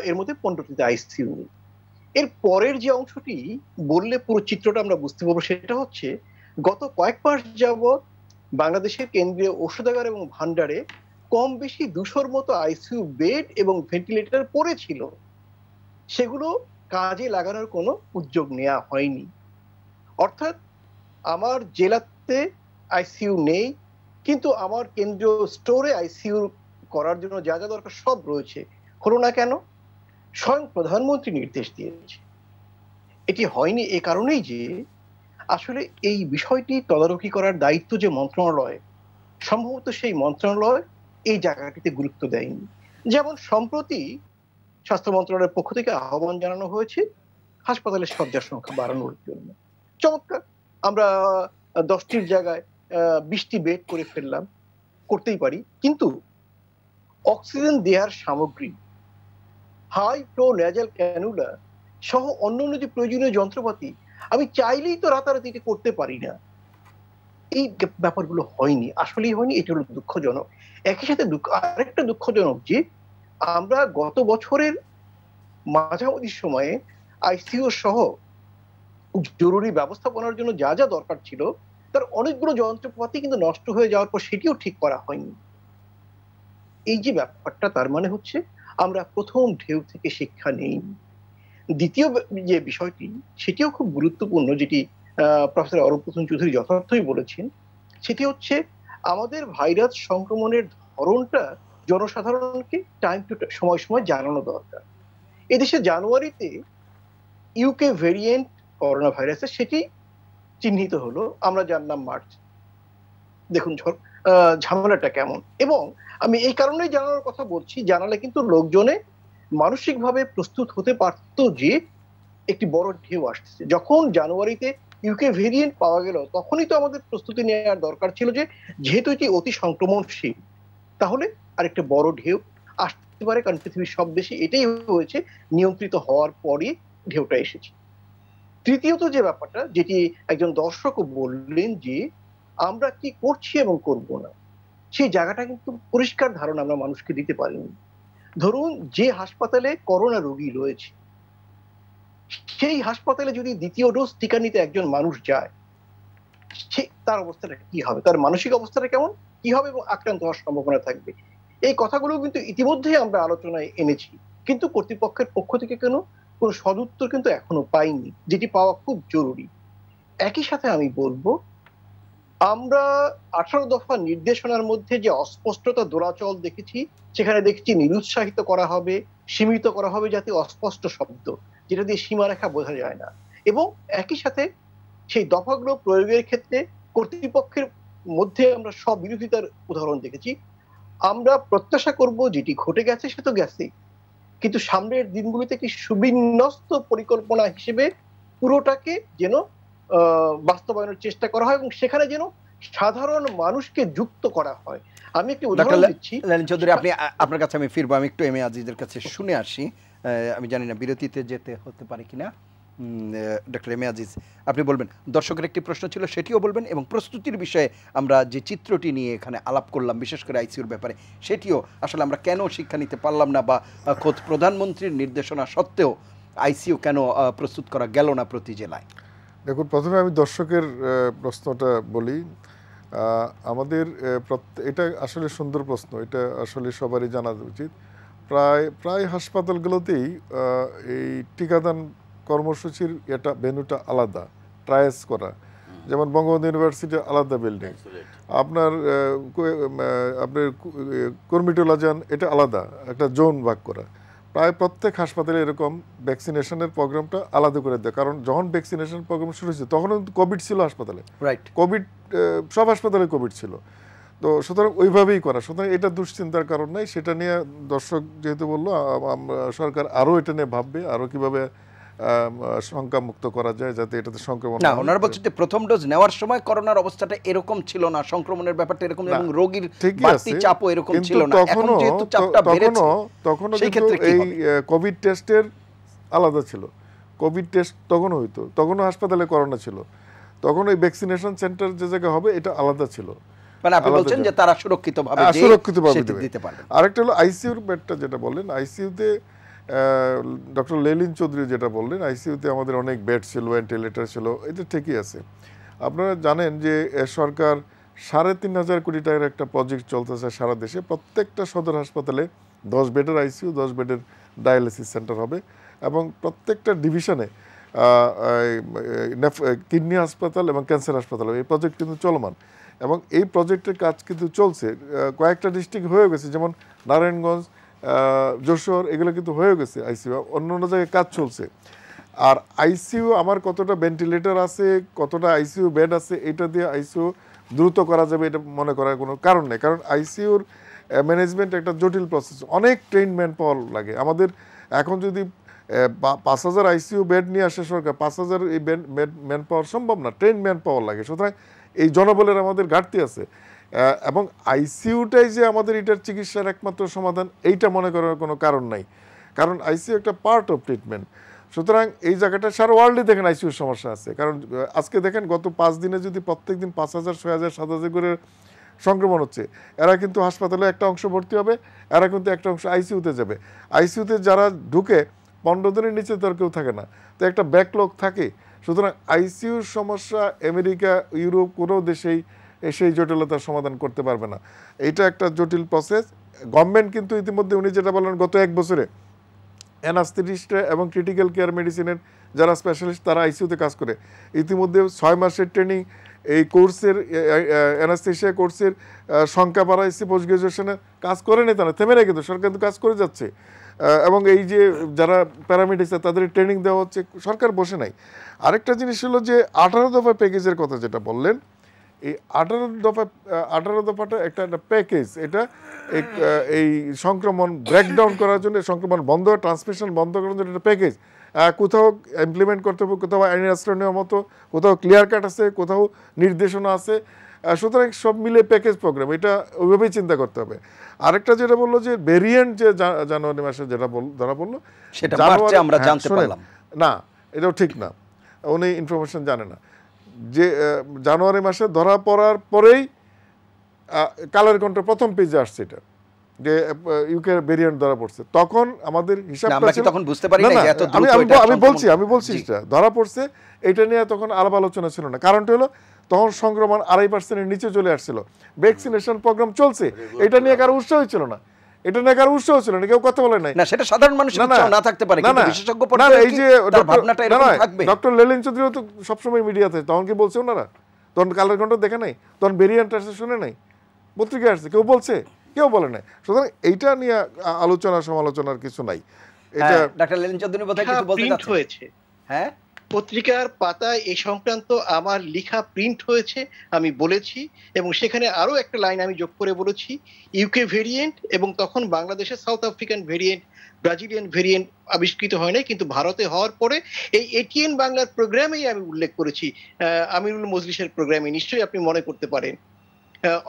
এর মধ্যে পনেরোটিতে আইসিইউ নেই এর পরের যে অংশটি বললে পুরো চিত্রটা আমরা বুঝতে পারবো সেটা হচ্ছে গত কয়েক মাস যাবৎ বাংলাদেশের কেন্দ্রীয় ঔষধাগার এবং ভান্ডারে কম বেশি দুশোর মতো আইসিইউ বেড এবং ভেন্টিলেটর পড়েছিল সেগুলো কাজে লাগানোর কোনো উদ্যোগ নেওয়া হয়নি অর্থাৎ আমার জেলাতে আইসিইউ নেই কিন্তু আমার কেন্দ্রীয় স্টোরে আইসিইউ করার জন্য যা যা দরকার সব রয়েছে হলো না কেন স্বয়ং প্রধানমন্ত্রী নির্দেশ দিয়েছে এটি হয়নি এ কারণেই যে আসলে এই বিষয়টি তদারকি করার দায়িত্ব যে মন্ত্রণালয় সম্ভবত সেই মন্ত্রণালয় এই জায়গাটিতে গুরুত্ব দেয়নি যেমন সম্প্রতি স্বাস্থ্য মন্ত্রণালয়ের পক্ষ থেকে আহ্বান জানানো হয়েছে হাসপাতালের শয্যার সংখ্যা বাড়ানোর জন্য চমৎকার আমরা দশটির জায়গায় বিশটি বেড করে ফেললাম করতেই পারি কিন্তু অক্সিজেন দেয়ার সামগ্রী হাই ফ্লো ন্যাজাল ক্যানুলা সহ অন্যান্য যে প্রয়োজনীয় যন্ত্রপাতি আমি চাইলেই তো রাতারাতি এটা করতে পারি না এই ব্যাপারগুলো হয়নি আসলেই হয়নি এটা হলো দুঃখজনক একই সাথে আরেকটা দুঃখজনক যে আমরা গত বছরের মাঝামাঝি সময়ে আইসিও সহ জরুরি ব্যবস্থাপনার জন্য যা যা দরকার ছিল তার অনেকগুলো যন্ত্রপাতি কিন্তু নষ্ট হয়ে যাওয়ার পর সেটিও ঠিক করা হয়নি এই যে ব্যাপারটা তার মানে হচ্ছে আমরা প্রথম ঢেউ থেকে শিক্ষা নেই দ্বিতীয় যে বিষয়টি সেটিও খুব গুরুত্বপূর্ণ যেটি প্রফেসর অরূপ প্রসূন চৌধুরী যথার্থই বলেছেন সেটি হচ্ছে আমাদের ভাইরাস সংক্রমণের ধরনটা জনসাধারণকে টাইম টু সময় সময় জানানো দরকার এদেশে জানুয়ারিতে ইউকে ভেরিয়েন্ট করোনা ভাইরাসের সেটি চিহ্নিত হলো আমরা জানলাম মার্চ দেখুন ঝামেলাটা কেমন এবং আমি এই কারণেই জানানোর কথা বলছি জানালে কিন্তু লোকজনে মানসিকভাবে প্রস্তুত হতে পারত যে একটি বড় ঢেউ আসতেছে যখন জানুয়ারিতে ইউকে ভেরিয়েন্ট পাওয়া গেল তখনই তো আমাদের প্রস্তুতি নেওয়ার দরকার ছিল যে যেহেতু এটি অতি সংক্রমণশীল তাহলে আরেকটা বড় ঢেউ আসতে পারে কারণ পৃথিবীর সব দেশে এটাই হয়েছে নিয়ন্ত্রিত হওয়ার পরই ঢেউটা এসেছে তৃতীয়ত যে ব্যাপারটা যেটি একজন দর্শক বললেন যে আমরা কি করছি এবং করব না সেই জায়গাটা কিন্তু পরিষ্কার ধারণা আমরা মানুষকে দিতে পারিনি ধরুন যে হাসপাতালে করোনা রোগী রয়েছে সেই হাসপাতালে যদি দ্বিতীয় ডোজ টিকা নিতে একজন মানুষ যায় সে তার অবস্থাটা কি হবে তার মানসিক অবস্থাটা কেমন কি হবে এবং আক্রান্ত হওয়ার সম্ভাবনা থাকবে এই কথাগুলো কিন্তু ইতিমধ্যেই আমরা আলোচনায় এনেছি কিন্তু কর্তৃপক্ষের পক্ষ থেকে কেন কোনো সদুত্তর কিন্তু এখনো পাইনি যেটি পাওয়া খুব জরুরি একই সাথে আমি বলবো আমরা আঠারো দফা নির্দেশনার মধ্যে যে অস্পষ্টতা দোরাচল দেখেছি সেখানে দেখছি নিরুৎসাহিত করা হবে সীমিত করা হবে যাতে অস্পষ্ট শব্দ যেটা দিয়ে সীমারেখা বোঝা যায় না এবং একই সাথে সেই দফাগুলো প্রয়োগের ক্ষেত্রে কর্তৃপক্ষের মধ্যে আমরা সব বিরোধিতার উদাহরণ দেখেছি আমরা প্রত্যাশা করব যেটি ঘটে গেছে সে তো গেছে কিন্তু সামনের দিনগুলিতে কি সুবিন্যস্ত পরিকল্পনা হিসেবে পুরোটাকে যেন বাস্তবায়নের চেষ্টা করা হয় এবং সেখানে যেন সাধারণ মানুষকে যুক্ত করা হয় আমি একটি উদাহরণ দিচ্ছি লালিন চৌধুরী আপনি আপনার কাছে আমি ফিরবো আমি একটু এম এ আজিজের কাছে শুনে আসি আমি জানি না বিরতিতে যেতে হতে পারে কিনা ডক্টর এম আজিজ আপনি বলবেন দর্শকের একটি প্রশ্ন ছিল সেটিও বলবেন এবং প্রস্তুতির বিষয়ে আমরা যে চিত্রটি নিয়ে এখানে আলাপ করলাম বিশেষ করে আইসিউর ব্যাপারে সেটিও আসলে আমরা কেন শিক্ষা নিতে পারলাম না বা খোদ প্রধানমন্ত্রীর নির্দেশনা সত্ত্বেও আইসিউ কেন প্রস্তুত করা গেল না প্রতি জেলায় দেখুন প্রথমে আমি দর্শকের প্রশ্নটা বলি আমাদের এটা আসলে সুন্দর প্রশ্ন এটা আসলে সবারই জানা উচিত প্রায় প্রায় হাসপাতালগুলোতেই এই টিকাদান কর্মসূচির এটা ভেন্যুটা আলাদা ট্রায়াস করা যেমন বঙ্গবন্ধু ইউনিভার্সিটি আলাদা বিল্ডিং আপনার আপনার কর্মিটোলাজান এটা আলাদা একটা জোন ভাগ করা প্রায় প্রত্যেক হাসপাতালে এরকম ভ্যাকসিনেশনের প্রোগ্রামটা আলাদা করে দেয় কারণ যখন ভ্যাকসিনেশন প্রোগ্রাম শুরু হয়েছে তখন কোভিড ছিল হাসপাতালে রাইট কোভিড সব হাসপাতালে কোভিড ছিল তো সুতরাং ওইভাবেই করা সুতরাং এটা দুশ্চিন্তার কারণ নাই সেটা নিয়ে দর্শক যেহেতু বললো সরকার আরও এটা নিয়ে ভাববে আরও কীভাবে শঙ্কামুক্ত করা যায় যাতে এটাতে সংক্রমণ না ওনারা বলছেন যে প্রথম ডোজ নেওয়ার সময় করোনার অবস্থাটা এরকম ছিল না সংক্রমণের ব্যাপারটা এরকম এবং রোগীর বাড়তি চাপও এরকম ছিল না এখন যেহেতু চাপটা বেড়েছে তখনও কিন্তু এই কোভিড টেস্টের আলাদা ছিল কোভিড টেস্ট তখন হইতো তখনও হাসপাতালে করোনা ছিল তখন ওই ভ্যাকসিনেশন সেন্টার যে জায়গা হবে এটা আলাদা ছিল মানে আপনি বলছেন যে তারা সুরক্ষিতভাবে হ্যাঁ, সুরক্ষিতভাবে দিতে পারবে আরেকটা হলো আইসিইউর বেডটা যেটা বললেন আইসিইউতে তে ডক্টর লেলিন চৌধুরী যেটা বললেন আইসিইউতে আমাদের অনেক বেড ছিল ভেন্টিলেটার ছিল এটা ঠিকই আছে আপনারা জানেন যে সরকার সাড়ে তিন হাজার কোটি টাকার একটা প্রজেক্ট চলতেছে সারা দেশে প্রত্যেকটা সদর হাসপাতালে দশ বেডের আইসিইউ দশ বেডের ডায়ালিসিস সেন্টার হবে এবং প্রত্যেকটা ডিভিশনে কিডনি হাসপাতাল এবং ক্যান্সার হাসপাতাল এই প্রজেক্ট কিন্তু চলমান এবং এই প্রজেক্টের কাজ কিন্তু চলছে কয়েকটা ডিস্ট্রিক্ট হয়ে গেছে যেমন নারায়ণগঞ্জ যশোর এগুলো কিন্তু হয়ে গেছে আইসিউ অন্য অন্য জায়গায় কাজ চলছে আর আইসিইউ আমার কতটা ভেন্টিলেটর আছে কতটা আইসিইউ বেড আছে এটা দিয়ে আইসিউ দ্রুত করা যাবে এটা মনে করার কোনো কারণ নেই কারণ আইসিইউর ম্যানেজমেন্ট একটা জটিল প্রসেস অনেক ট্রেন ম্যান পাওয়ার লাগে আমাদের এখন যদি পাঁচ হাজার আইসিউ বেড নিয়ে আসে সরকার পাঁচ হাজার এই ম্যান পাওয়ার সম্ভব না ট্রেন ম্যান পাওয়ার লাগে সুতরাং এই জনবলের আমাদের ঘাটতি আছে এবং আইসিইউটাই যে আমাদের এটার চিকিৎসার একমাত্র সমাধান এইটা মনে করার কোনো কারণ নাই কারণ আইসিইউ একটা পার্ট অফ ট্রিটমেন্ট সুতরাং এই জায়গাটা সারা ওয়ার্ল্ডে দেখেন আইসিউর সমস্যা আছে কারণ আজকে দেখেন গত পাঁচ দিনে যদি প্রত্যেক দিন পাঁচ হাজার ছয় হাজার সাত হাজার করে সংক্রমণ হচ্ছে এরা কিন্তু হাসপাতালে একটা অংশ ভর্তি হবে এরা কিন্তু একটা অংশ আইসিইউতে যাবে আইসিইউতে যারা ঢুকে পনেরো দিনের নিচে তো কেউ থাকে না তো একটা ব্যাকলগ থাকে সুতরাং আইসিইউর সমস্যা আমেরিকা ইউরোপ কোনো দেশেই সেই জটিলতার সমাধান করতে পারবে না এইটা একটা জটিল প্রসেস গভর্নমেন্ট কিন্তু ইতিমধ্যে উনি যেটা বললেন গত এক বছরে অ্যানাস্থেটিস্টরা এবং ক্রিটিক্যাল কেয়ার মেডিসিনের যারা স্পেশালিস্ট তারা আইসিউতে কাজ করে ইতিমধ্যে ছয় মাসের ট্রেনিং এই কোর্সের অ্যানাস্থেশিয়া কোর্সের সংখ্যা বাড়াইছে পোস্ট গ্রাজুয়েশনে কাজ করে নেই তারা থেমে নেই কিন্তু সরকার কিন্তু কাজ করে যাচ্ছে এবং এই যে যারা প্যারামেডিক্স তাদের ট্রেনিং দেওয়া হচ্ছে সরকার বসে নাই আরেকটা জিনিস হলো যে আঠারো দফা প্যাকেজের কথা যেটা বললেন এই আঠারো দফা আঠারো দফাটা একটা একটা প্যাকেজ এটা এই সংক্রমণ ব্রেকডাউন করার জন্য সংক্রমণ বন্ধ ট্রান্সমিশন বন্ধ করার জন্য একটা প্যাকেজ কোথাও ইমপ্লিমেন্ট করতে হবে কোথাও আইনের আশ্রয় নেওয়ার মতো কোথাও ক্লিয়ার কাট আছে কোথাও নির্দেশনা আছে সুতরাং সব মিলে প্যাকেজ প্রোগ্রাম এটা ওইভাবেই চিন্তা করতে হবে আরেকটা যেটা বললো যে ভেরিয়েন্ট যে জানুয়ারি মাসে যেটা বল ধরা বললো সেটা আমরা হ্যাঁ, জানতে পারলাম না এটাও ঠিক না উনি ইনফরমেশন জানে না যে জানুয়ারি মাসে ধরা পড়ার পরেই কালার কন্ট্রোল প্রথম পেজে আসছে এটা যে ইউকে ভেরিয়েন্ট ধরা পড়ছে তখন আমাদের হিসাবটা তখন বুঝতে পারি না এত দ্রুত আমি বলছি আমি বলছি এটা ধরা পড়ছে এটা নিয়ে তখন আলাপ আলোচনা ছিল না কারণটা হলো তখন সংক্রমণ আড়াই পার্সেন্টের নিচে চলে আসছিল ভ্যাকসিনেশন প্রোগ্রাম চলছে এটা নিয়ে কারো উৎসাহ ছিল না এটা উৎসাহ ছিল না কেউ কথা বলে নাই না সেটা সাধারণ না থাকতে পারে কিন্তু বিশেষজ্ঞ পর্যায়ে এই যে ভাবনাটা এরকম থাকবে ডক্টর লেলিন চৌধুরী তো সবসময় মিডিয়াতে তখন কি বলছে ওনারা তখন দেখে নাই তখন ভেরিয়েন্ট আসছে শুনে নাই পত্রিকায় আসছে কেউ বলছে কেউ বলে নাই সুতরাং এইটা নিয়ে আলোচনা সমালোচনার কিছু নাই হ্যাঁ, এটা লেলিন চৌধুরী বোধহয় হ্যাঁ, কিছু বলতে হয়েছে হ্যাঁ পত্রিকার পাতায় এই সংক্রান্ত আমার লেখা প্রিন্ট হয়েছে আমি বলেছি এবং সেখানে আরও একটা লাইন আমি যোগ করে বলেছি ইউকে ভেরিয়েন্ট এবং তখন বাংলাদেশে South African variant Brazilian variant আবিষ্কৃত হয় নাই কিন্তু ভারতে হওয়ার পরে এই এটিএন বাংলার প্রোগ্রামেই আমি উল্লেখ করেছি আমিরুল মজলিসের প্রোগ্রামে নিশ্চয়ই আপনি মনে করতে পারেন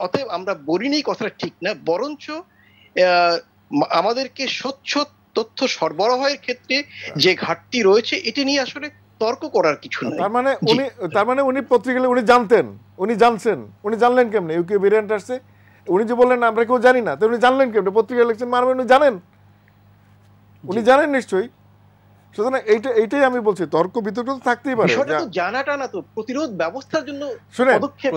অতএব আমরা বলিনি কথাটা ঠিক না বরঞ্চ আমাদেরকে স্বচ্ছ তথ্য সরবরাহের ক্ষেত্রে যে ঘাটতি রয়েছে এটি নিয়ে আসলে তর্ক করার কিছু নাই তার মানে উনি তার মানে উনি পত্রিকালে উনি জানতেন উনি জানছেন উনি জানলেন কেমনে ইউকে ভেরিয়েন্ট আসছে উনি যে বললেন আমরা কেউ জানি না তো উনি জানলেন কেমনে পত্রিকায় লিখছেন মারবেন উনি জানেন উনি জানেন নিশ্চয়ই সুতরাং এইটা এইটাই আমি বলছি তর্ক বিতর্ক তো থাকতেই পারে সেটা তো জানাটা না তো প্রতিরোধ ব্যবস্থার জন্য পদক্ষেপ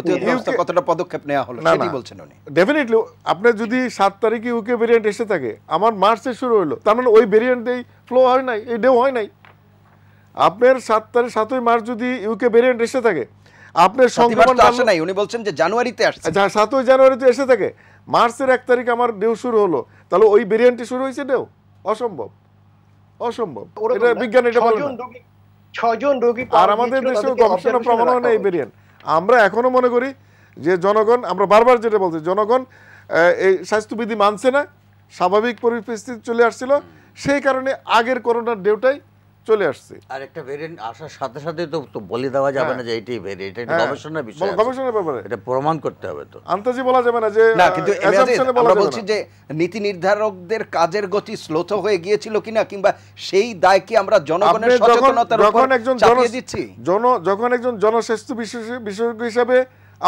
কতটা পদক্ষেপ নেওয়া হলো সেটাই বলছেন উনি ডেফিনেটলি আপনি যদি 7 তারিখে ইউকে ভেরিয়েন্ট এসে থাকে আমার মার্চে শুরু হলো তার মানে ওই ভেরিয়েন্ট দেই ফ্লো হয় নাই এই ডেও হয় নাই আপনার সাত তারিখ সাতই মার্চ যদি ইউকে ভেরিয়েন্ট এসে থাকে আপনার সংক্রমণ আসে নাই উনি বলছেন যে জানুয়ারিতে আসছে আচ্ছা, সাতই জানুয়ারিতে এসে থাকে মার্চের এক তারিখ আমার ডেউ শুরু হলো তাহলে ওই ভেরিয়েন্টটি শুরু হয়েছে ডেউ অসম্ভব অসম্ভব এটা বিজ্ঞান এটা বলে না ছজন রোগী আর আমাদের দেশে গবেষণা প্রমাণ হয় না এই ভেরিয়েন্ট আমরা এখনো মনে করি যে জনগণ আমরা বারবার যেটা বলছি জনগণ এই স্বাস্থ্যবিধি মানছে না স্বাভাবিক পরিস্থিতি চলে আসছিল সেই কারণে আগের করোনার ডেউটাই চলে আসছে আর একটা ভেরিয়েন্ট আসার সাথে সাথে তো তো বলি দেওয়া যাবে না হ্যাঁ। যে এটাই ভেরিয়েন্ট এটা হ্যাঁ। গবেষণার বিষয় গবেষণার ব্যাপারে এটা প্রমাণ করতে হবে তো আন্তাজি বলা যাবে না যে না কিন্তু আমরা বলছি যে নীতি নির্ধারকদের কাজের গতি স্লোথ হয়ে গিয়েছিল কিনা কিংবা সেই দায় কি আমরা জনগণের সচেতনতার উপর চাপিয়ে দিচ্ছি জন যখন একজন জনস্বাস্থ্য বিশেষজ্ঞ হিসেবে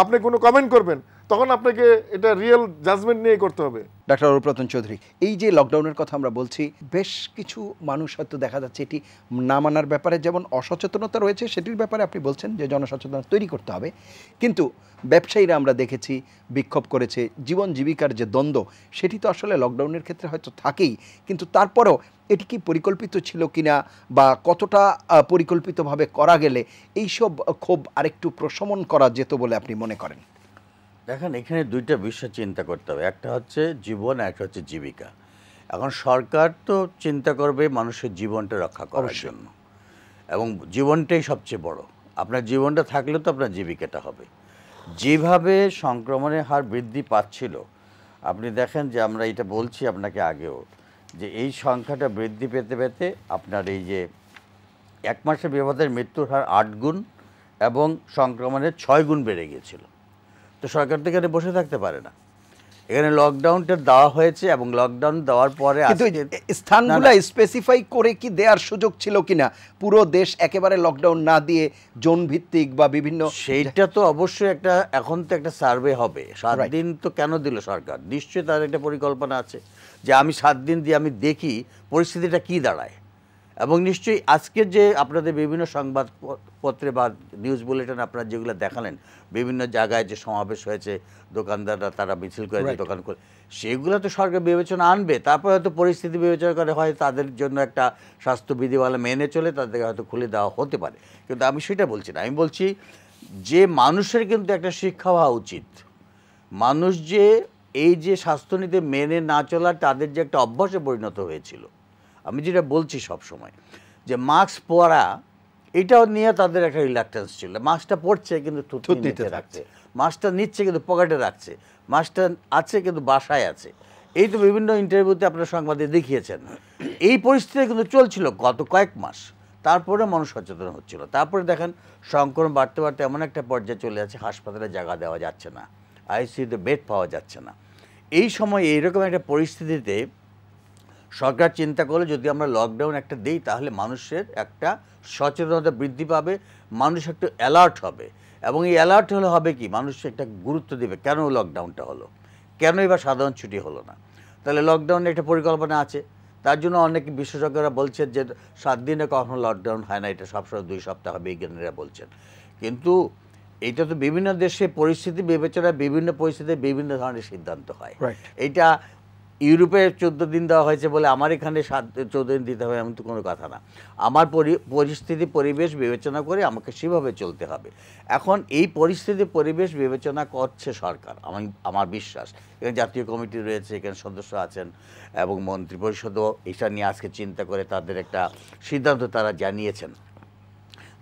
আপনি কোনো কমেন্ট করবেন তখন আপনাকে এটা রিয়েল জাজমেন্ট নিয়ে করতে হবে ডাক্তার অরুপ্রতন চৌধুরী এই যে লকডাউনের কথা আমরা বলছি বেশ কিছু মানুষ হয়তো দেখা যাচ্ছে এটি না মানার ব্যাপারে যেমন অসচেতনতা রয়েছে সেটির ব্যাপারে আপনি বলছেন যে জনসচেতনতা তৈরি করতে হবে কিন্তু ব্যবসায়ীরা আমরা দেখেছি বিক্ষোভ করেছে জীবন জীবিকার যে দ্বন্দ্ব সেটি তো আসলে লকডাউনের ক্ষেত্রে হয়তো থাকেই কিন্তু তারপরও এটি কি পরিকল্পিত ছিল কিনা বা কতটা পরিকল্পিতভাবে করা গেলে এইসব ক্ষোভ আরেকটু প্রশমন করা যেত বলে আপনি মনে করেন দেখেন এখানে দুইটা বিষয় চিন্তা করতে হবে একটা হচ্ছে জীবন একটা হচ্ছে জীবিকা এখন সরকার তো চিন্তা করবে মানুষের জীবনটা রক্ষা করার জন্য এবং জীবনটাই সবচেয়ে বড় আপনার জীবনটা থাকলে তো আপনার জীবিকাটা হবে যেভাবে সংক্রমণের হার বৃদ্ধি পাচ্ছিল আপনি দেখেন যে আমরা এটা বলছি আপনাকে আগেও যে এই সংখ্যাটা বৃদ্ধি পেতে পেতে আপনার এই যে এক মাসের বিবাদের মৃত্যুর হার আট গুণ এবং সংক্রমণের ছয় গুণ বেড়ে গিয়েছিল তো সরকার তো এখানে বসে থাকতে পারে না এখানে লকডাউনটা দেওয়া হয়েছে এবং লকডাউন দেওয়ার পরে স্থানগুলো স্পেসিফাই করে কি দেওয়ার সুযোগ ছিল কি না পুরো দেশ একেবারে লকডাউন না দিয়ে জোন ভিত্তিক বা বিভিন্ন সেইটা তো অবশ্যই একটা এখন তো একটা সার্ভে হবে সাত দিন তো কেন দিল সরকার নিশ্চয়ই তার একটা পরিকল্পনা আছে যে আমি সাত দিন দিয়ে আমি দেখি পরিস্থিতিটা কি দাঁড়ায় এবং নিশ্চয়ই আজকের যে আপনাদের বিভিন্ন সংবাদপত্রে বা নিউজ বুলেটিন আপনারা যেগুলো দেখালেন বিভিন্ন জায়গায় যে সমাবেশ হয়েছে দোকানদাররা তারা মিছিল করে দোকান করে সেগুলো তো সরকার বিবেচনা আনবে তারপর হয়তো পরিস্থিতি বিবেচনা করে হয় তাদের জন্য একটা স্বাস্থ্যবিধিওয়ালা মেনে চলে তাদেরকে হয়তো খুলে দেওয়া হতে পারে কিন্তু আমি সেটা বলছি না আমি বলছি যে মানুষের কিন্তু একটা শিক্ষা হওয়া উচিত মানুষ যে এই যে স্বাস্থ্যনীতি মেনে না চলা তাদের যে একটা অভ্যাসে পরিণত হয়েছিল আমি যেটা বলছি সব সময় যে মাস্ক পরা এটাও নিয়ে তাদের একটা রিলাক্টেন্স ছিল মাস্কটা পড়ছে কিন্তু থুতনিতে রাখছে মাস্কটা নিচ্ছে কিন্তু পকেটে রাখছে মাস্কটা আছে কিন্তু বাসায় আছে এই তো বিভিন্ন ইন্টারভিউতে আপনার সংবাদে দেখিয়েছেন এই পরিস্থিতি কিন্তু চলছিল গত কয়েক মাস তারপরে মানুষ সচেতন হচ্ছিল তারপরে দেখেন সংক্রমণ বাড়তে বাড়তে এমন একটা পর্যায়ে চলে যাচ্ছে হাসপাতালে জায়গা দেওয়া যাচ্ছে না আইসিউতে বেড পাওয়া যাচ্ছে না এই সময় এইরকম একটা পরিস্থিতিতে সরকার চিন্তা করলে যদি আমরা লকডাউন একটা দিই তাহলে মানুষের একটা সচেতনতা বৃদ্ধি পাবে মানুষ একটু অ্যালার্ট হবে এবং এই অ্যালার্ট হলে হবে কি মানুষ একটা গুরুত্ব দেবে কেন লকডাউনটা হলো কেন এবার সাধারণ ছুটি হলো না তাহলে লকডাউনে একটা পরিকল্পনা আছে তার জন্য অনেক বিশেষজ্ঞরা বলছেন যে সাত দিনে কখনো লকডাউন হয় না এটা সবসময় দুই সপ্তাহ হবে বিজ্ঞানীরা বলছেন কিন্তু এটা তো বিভিন্ন দেশে পরিস্থিতি বিবেচনায় বিভিন্ন পরিস্থিতিতে বিভিন্ন ধরনের সিদ্ধান্ত হয় এটা ইউরোপে চোদ্দো দিন দেওয়া হয়েছে বলে আমার এখানে সাত চোদ্দো দিন দিতে হবে এমন তো কোনো কথা না আমার পরিস্থিতি পরিবেশ বিবেচনা করে আমাকে সেভাবে চলতে হবে এখন এই পরিস্থিতি পরিবেশ বিবেচনা করছে সরকার আমি আমার বিশ্বাস এখানে জাতীয় কমিটি রয়েছে এখানে সদস্য আছেন এবং মন্ত্রিপরিষদও এটা নিয়ে আজকে চিন্তা করে তাদের একটা সিদ্ধান্ত তারা জানিয়েছেন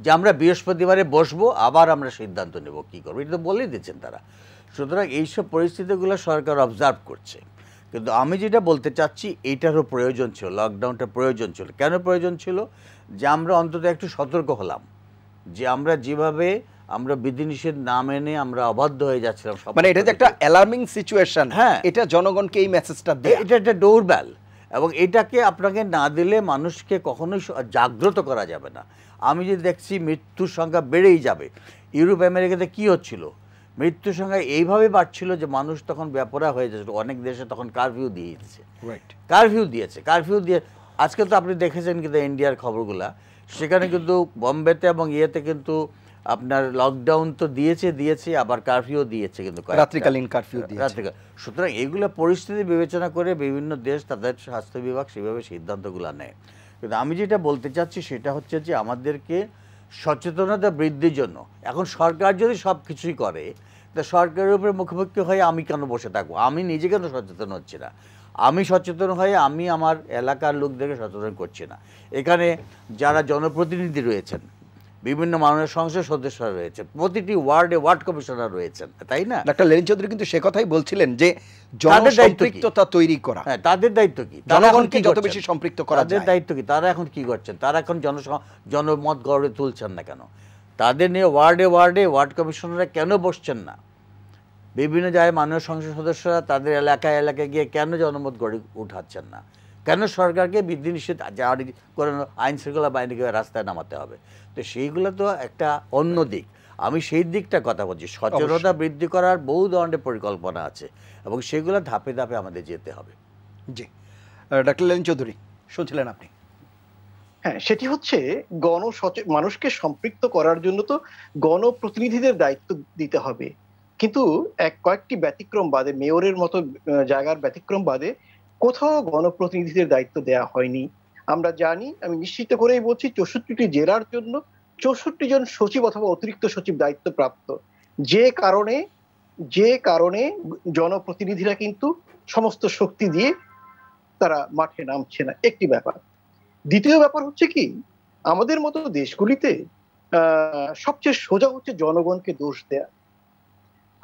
যে আমরা বৃহস্পতিবারে বসবো আবার আমরা সিদ্ধান্ত নেব কী করবো এটা তো বলেই দিচ্ছেন তারা সুতরাং এইসব পরিস্থিতিগুলো সরকার অবজার্ভ করছে কিন্তু আমি যেটা বলতে চাচ্ছি এটারও প্রয়োজন ছিল লকডাউনটা প্রয়োজন ছিল কেন প্রয়োজন ছিল যে আমরা অন্তত একটু সতর্ক হলাম যে আমরা যেভাবে আমরা বিধিনিষেধ না মেনে আমরা অবাধ্য হয়ে যাচ্ছিলাম মানে এটা যে একটা অ্যালার্মিং সিচুয়েশন হ্যাঁ এটা জনগণকে এই মেসেজটা দেয় এটা একটা ডোরবেল এবং এটাকে আপনাকে না দিলে মানুষকে কখনোই জাগ্রত করা যাবে না আমি যে দেখছি মৃত্যুর সংখ্যা বেড়েই যাবে ইউরোপ আমেরিকাতে কী হচ্ছিল মৃত্যুর সংখ্যা এইভাবে বাড়ছিল যে মানুষ তখন ব্যাপারা হয়ে যাচ্ছিল অনেক দেশে তখন কারফিউ দিয়ে দিচ্ছে কারফিউ দিয়েছে কারফিউ দিয়ে আজকে তো আপনি দেখেছেন কিন্তু ইন্ডিয়ার খবরগুলা সেখানে কিন্তু বম্বেতে এবং ইয়েতে কিন্তু আপনার লকডাউন তো দিয়েছে দিয়েছে আবার কারফিউ দিয়েছে কিন্তু রাত্রিকালীন কারফিউ রাত্রিকালীন সুতরাং এইগুলো পরিস্থিতি বিবেচনা করে বিভিন্ন দেশ তাদের স্বাস্থ্য বিভাগ সেভাবে সিদ্ধান্তগুলো নেয় কিন্তু আমি যেটা বলতে চাচ্ছি সেটা হচ্ছে যে আমাদেরকে সচেতনতা বৃদ্ধির জন্য এখন সরকার যদি সব কিছুই করে তা সরকারের উপরে মুখোমুখি হয়ে আমি কেন বসে থাকবো আমি নিজে কেন সচেতন হচ্ছি না আমি সচেতন হয়ে আমি আমার এলাকার লোকদেরকে সচেতন করছি না এখানে যারা জনপ্রতিনিধি রয়েছেন বিভিন্ন মানুষের সংসদ সদস্যরা রয়েছে প্রতিটি ওয়ার্ডে ওয়ার্ড কমিশনার রয়েছেন তাই না ডাক্তার লেন চৌধুরী কিন্তু সে কথাই বলছিলেন যে জনসম্পৃক্ততা তৈরি করা হ্যাঁ তাদের দায়িত্ব কি জনগণকে যত বেশি সম্পৃক্ত করা তাদের দায়িত্ব কি তারা এখন কি করছেন তারা এখন জন জনমত গড়ে তুলছেন না কেন তাদের নিয়ে ওয়ার্ডে ওয়ার্ডে ওয়ার্ড কমিশনাররা কেন বসছেন না বিভিন্ন জায়গায় মাননীয় সংসদ সদস্যরা তাদের এলাকায় এলাকায় গিয়ে কেন জনমত গড়ে উঠাচ্ছেন না কেন সরকারকে বিধি নিষেধ জারি করে আইন শৃঙ্খলা বাহিনীকে রাস্তায় নামাতে হবে তো সেইগুলো তো একটা অন্য দিক আমি সেই দিকটা কথা বলছি সচেতনতা বৃদ্ধি করার বহু ধরনের পরিকল্পনা আছে এবং সেগুলো ধাপে ধাপে আমাদের যেতে হবে জি ডাক্তার লেন চৌধুরী শুনছিলেন আপনি হ্যাঁ সেটি হচ্ছে গণ মানুষকে সম্পৃক্ত করার জন্য তো গণপ্রতিনিধিদের দায়িত্ব দিতে হবে কিন্তু এক কয়েকটি ব্যতিক্রম বাদে মেয়রের মতো জায়গার ব্যতিক্রম বাদে কোথাও গণপ্রতিনিধিদের দায়িত্ব দেয়া হয়নি আমরা জানি আমি নিশ্চিত করেই বলছি চৌষট্টিটি জেলার জন্য চৌষট্টি জন সচিব অথবা অতিরিক্ত সচিব দায়িত্বপ্রাপ্ত যে কারণে যে কারণে জনপ্রতিনিধিরা কিন্তু সমস্ত শক্তি দিয়ে তারা মাঠে নামছে না একটি ব্যাপার দ্বিতীয় ব্যাপার হচ্ছে কি আমাদের মতো দেশগুলিতে সবচেয়ে সোজা হচ্ছে জনগণকে দোষ দেয়া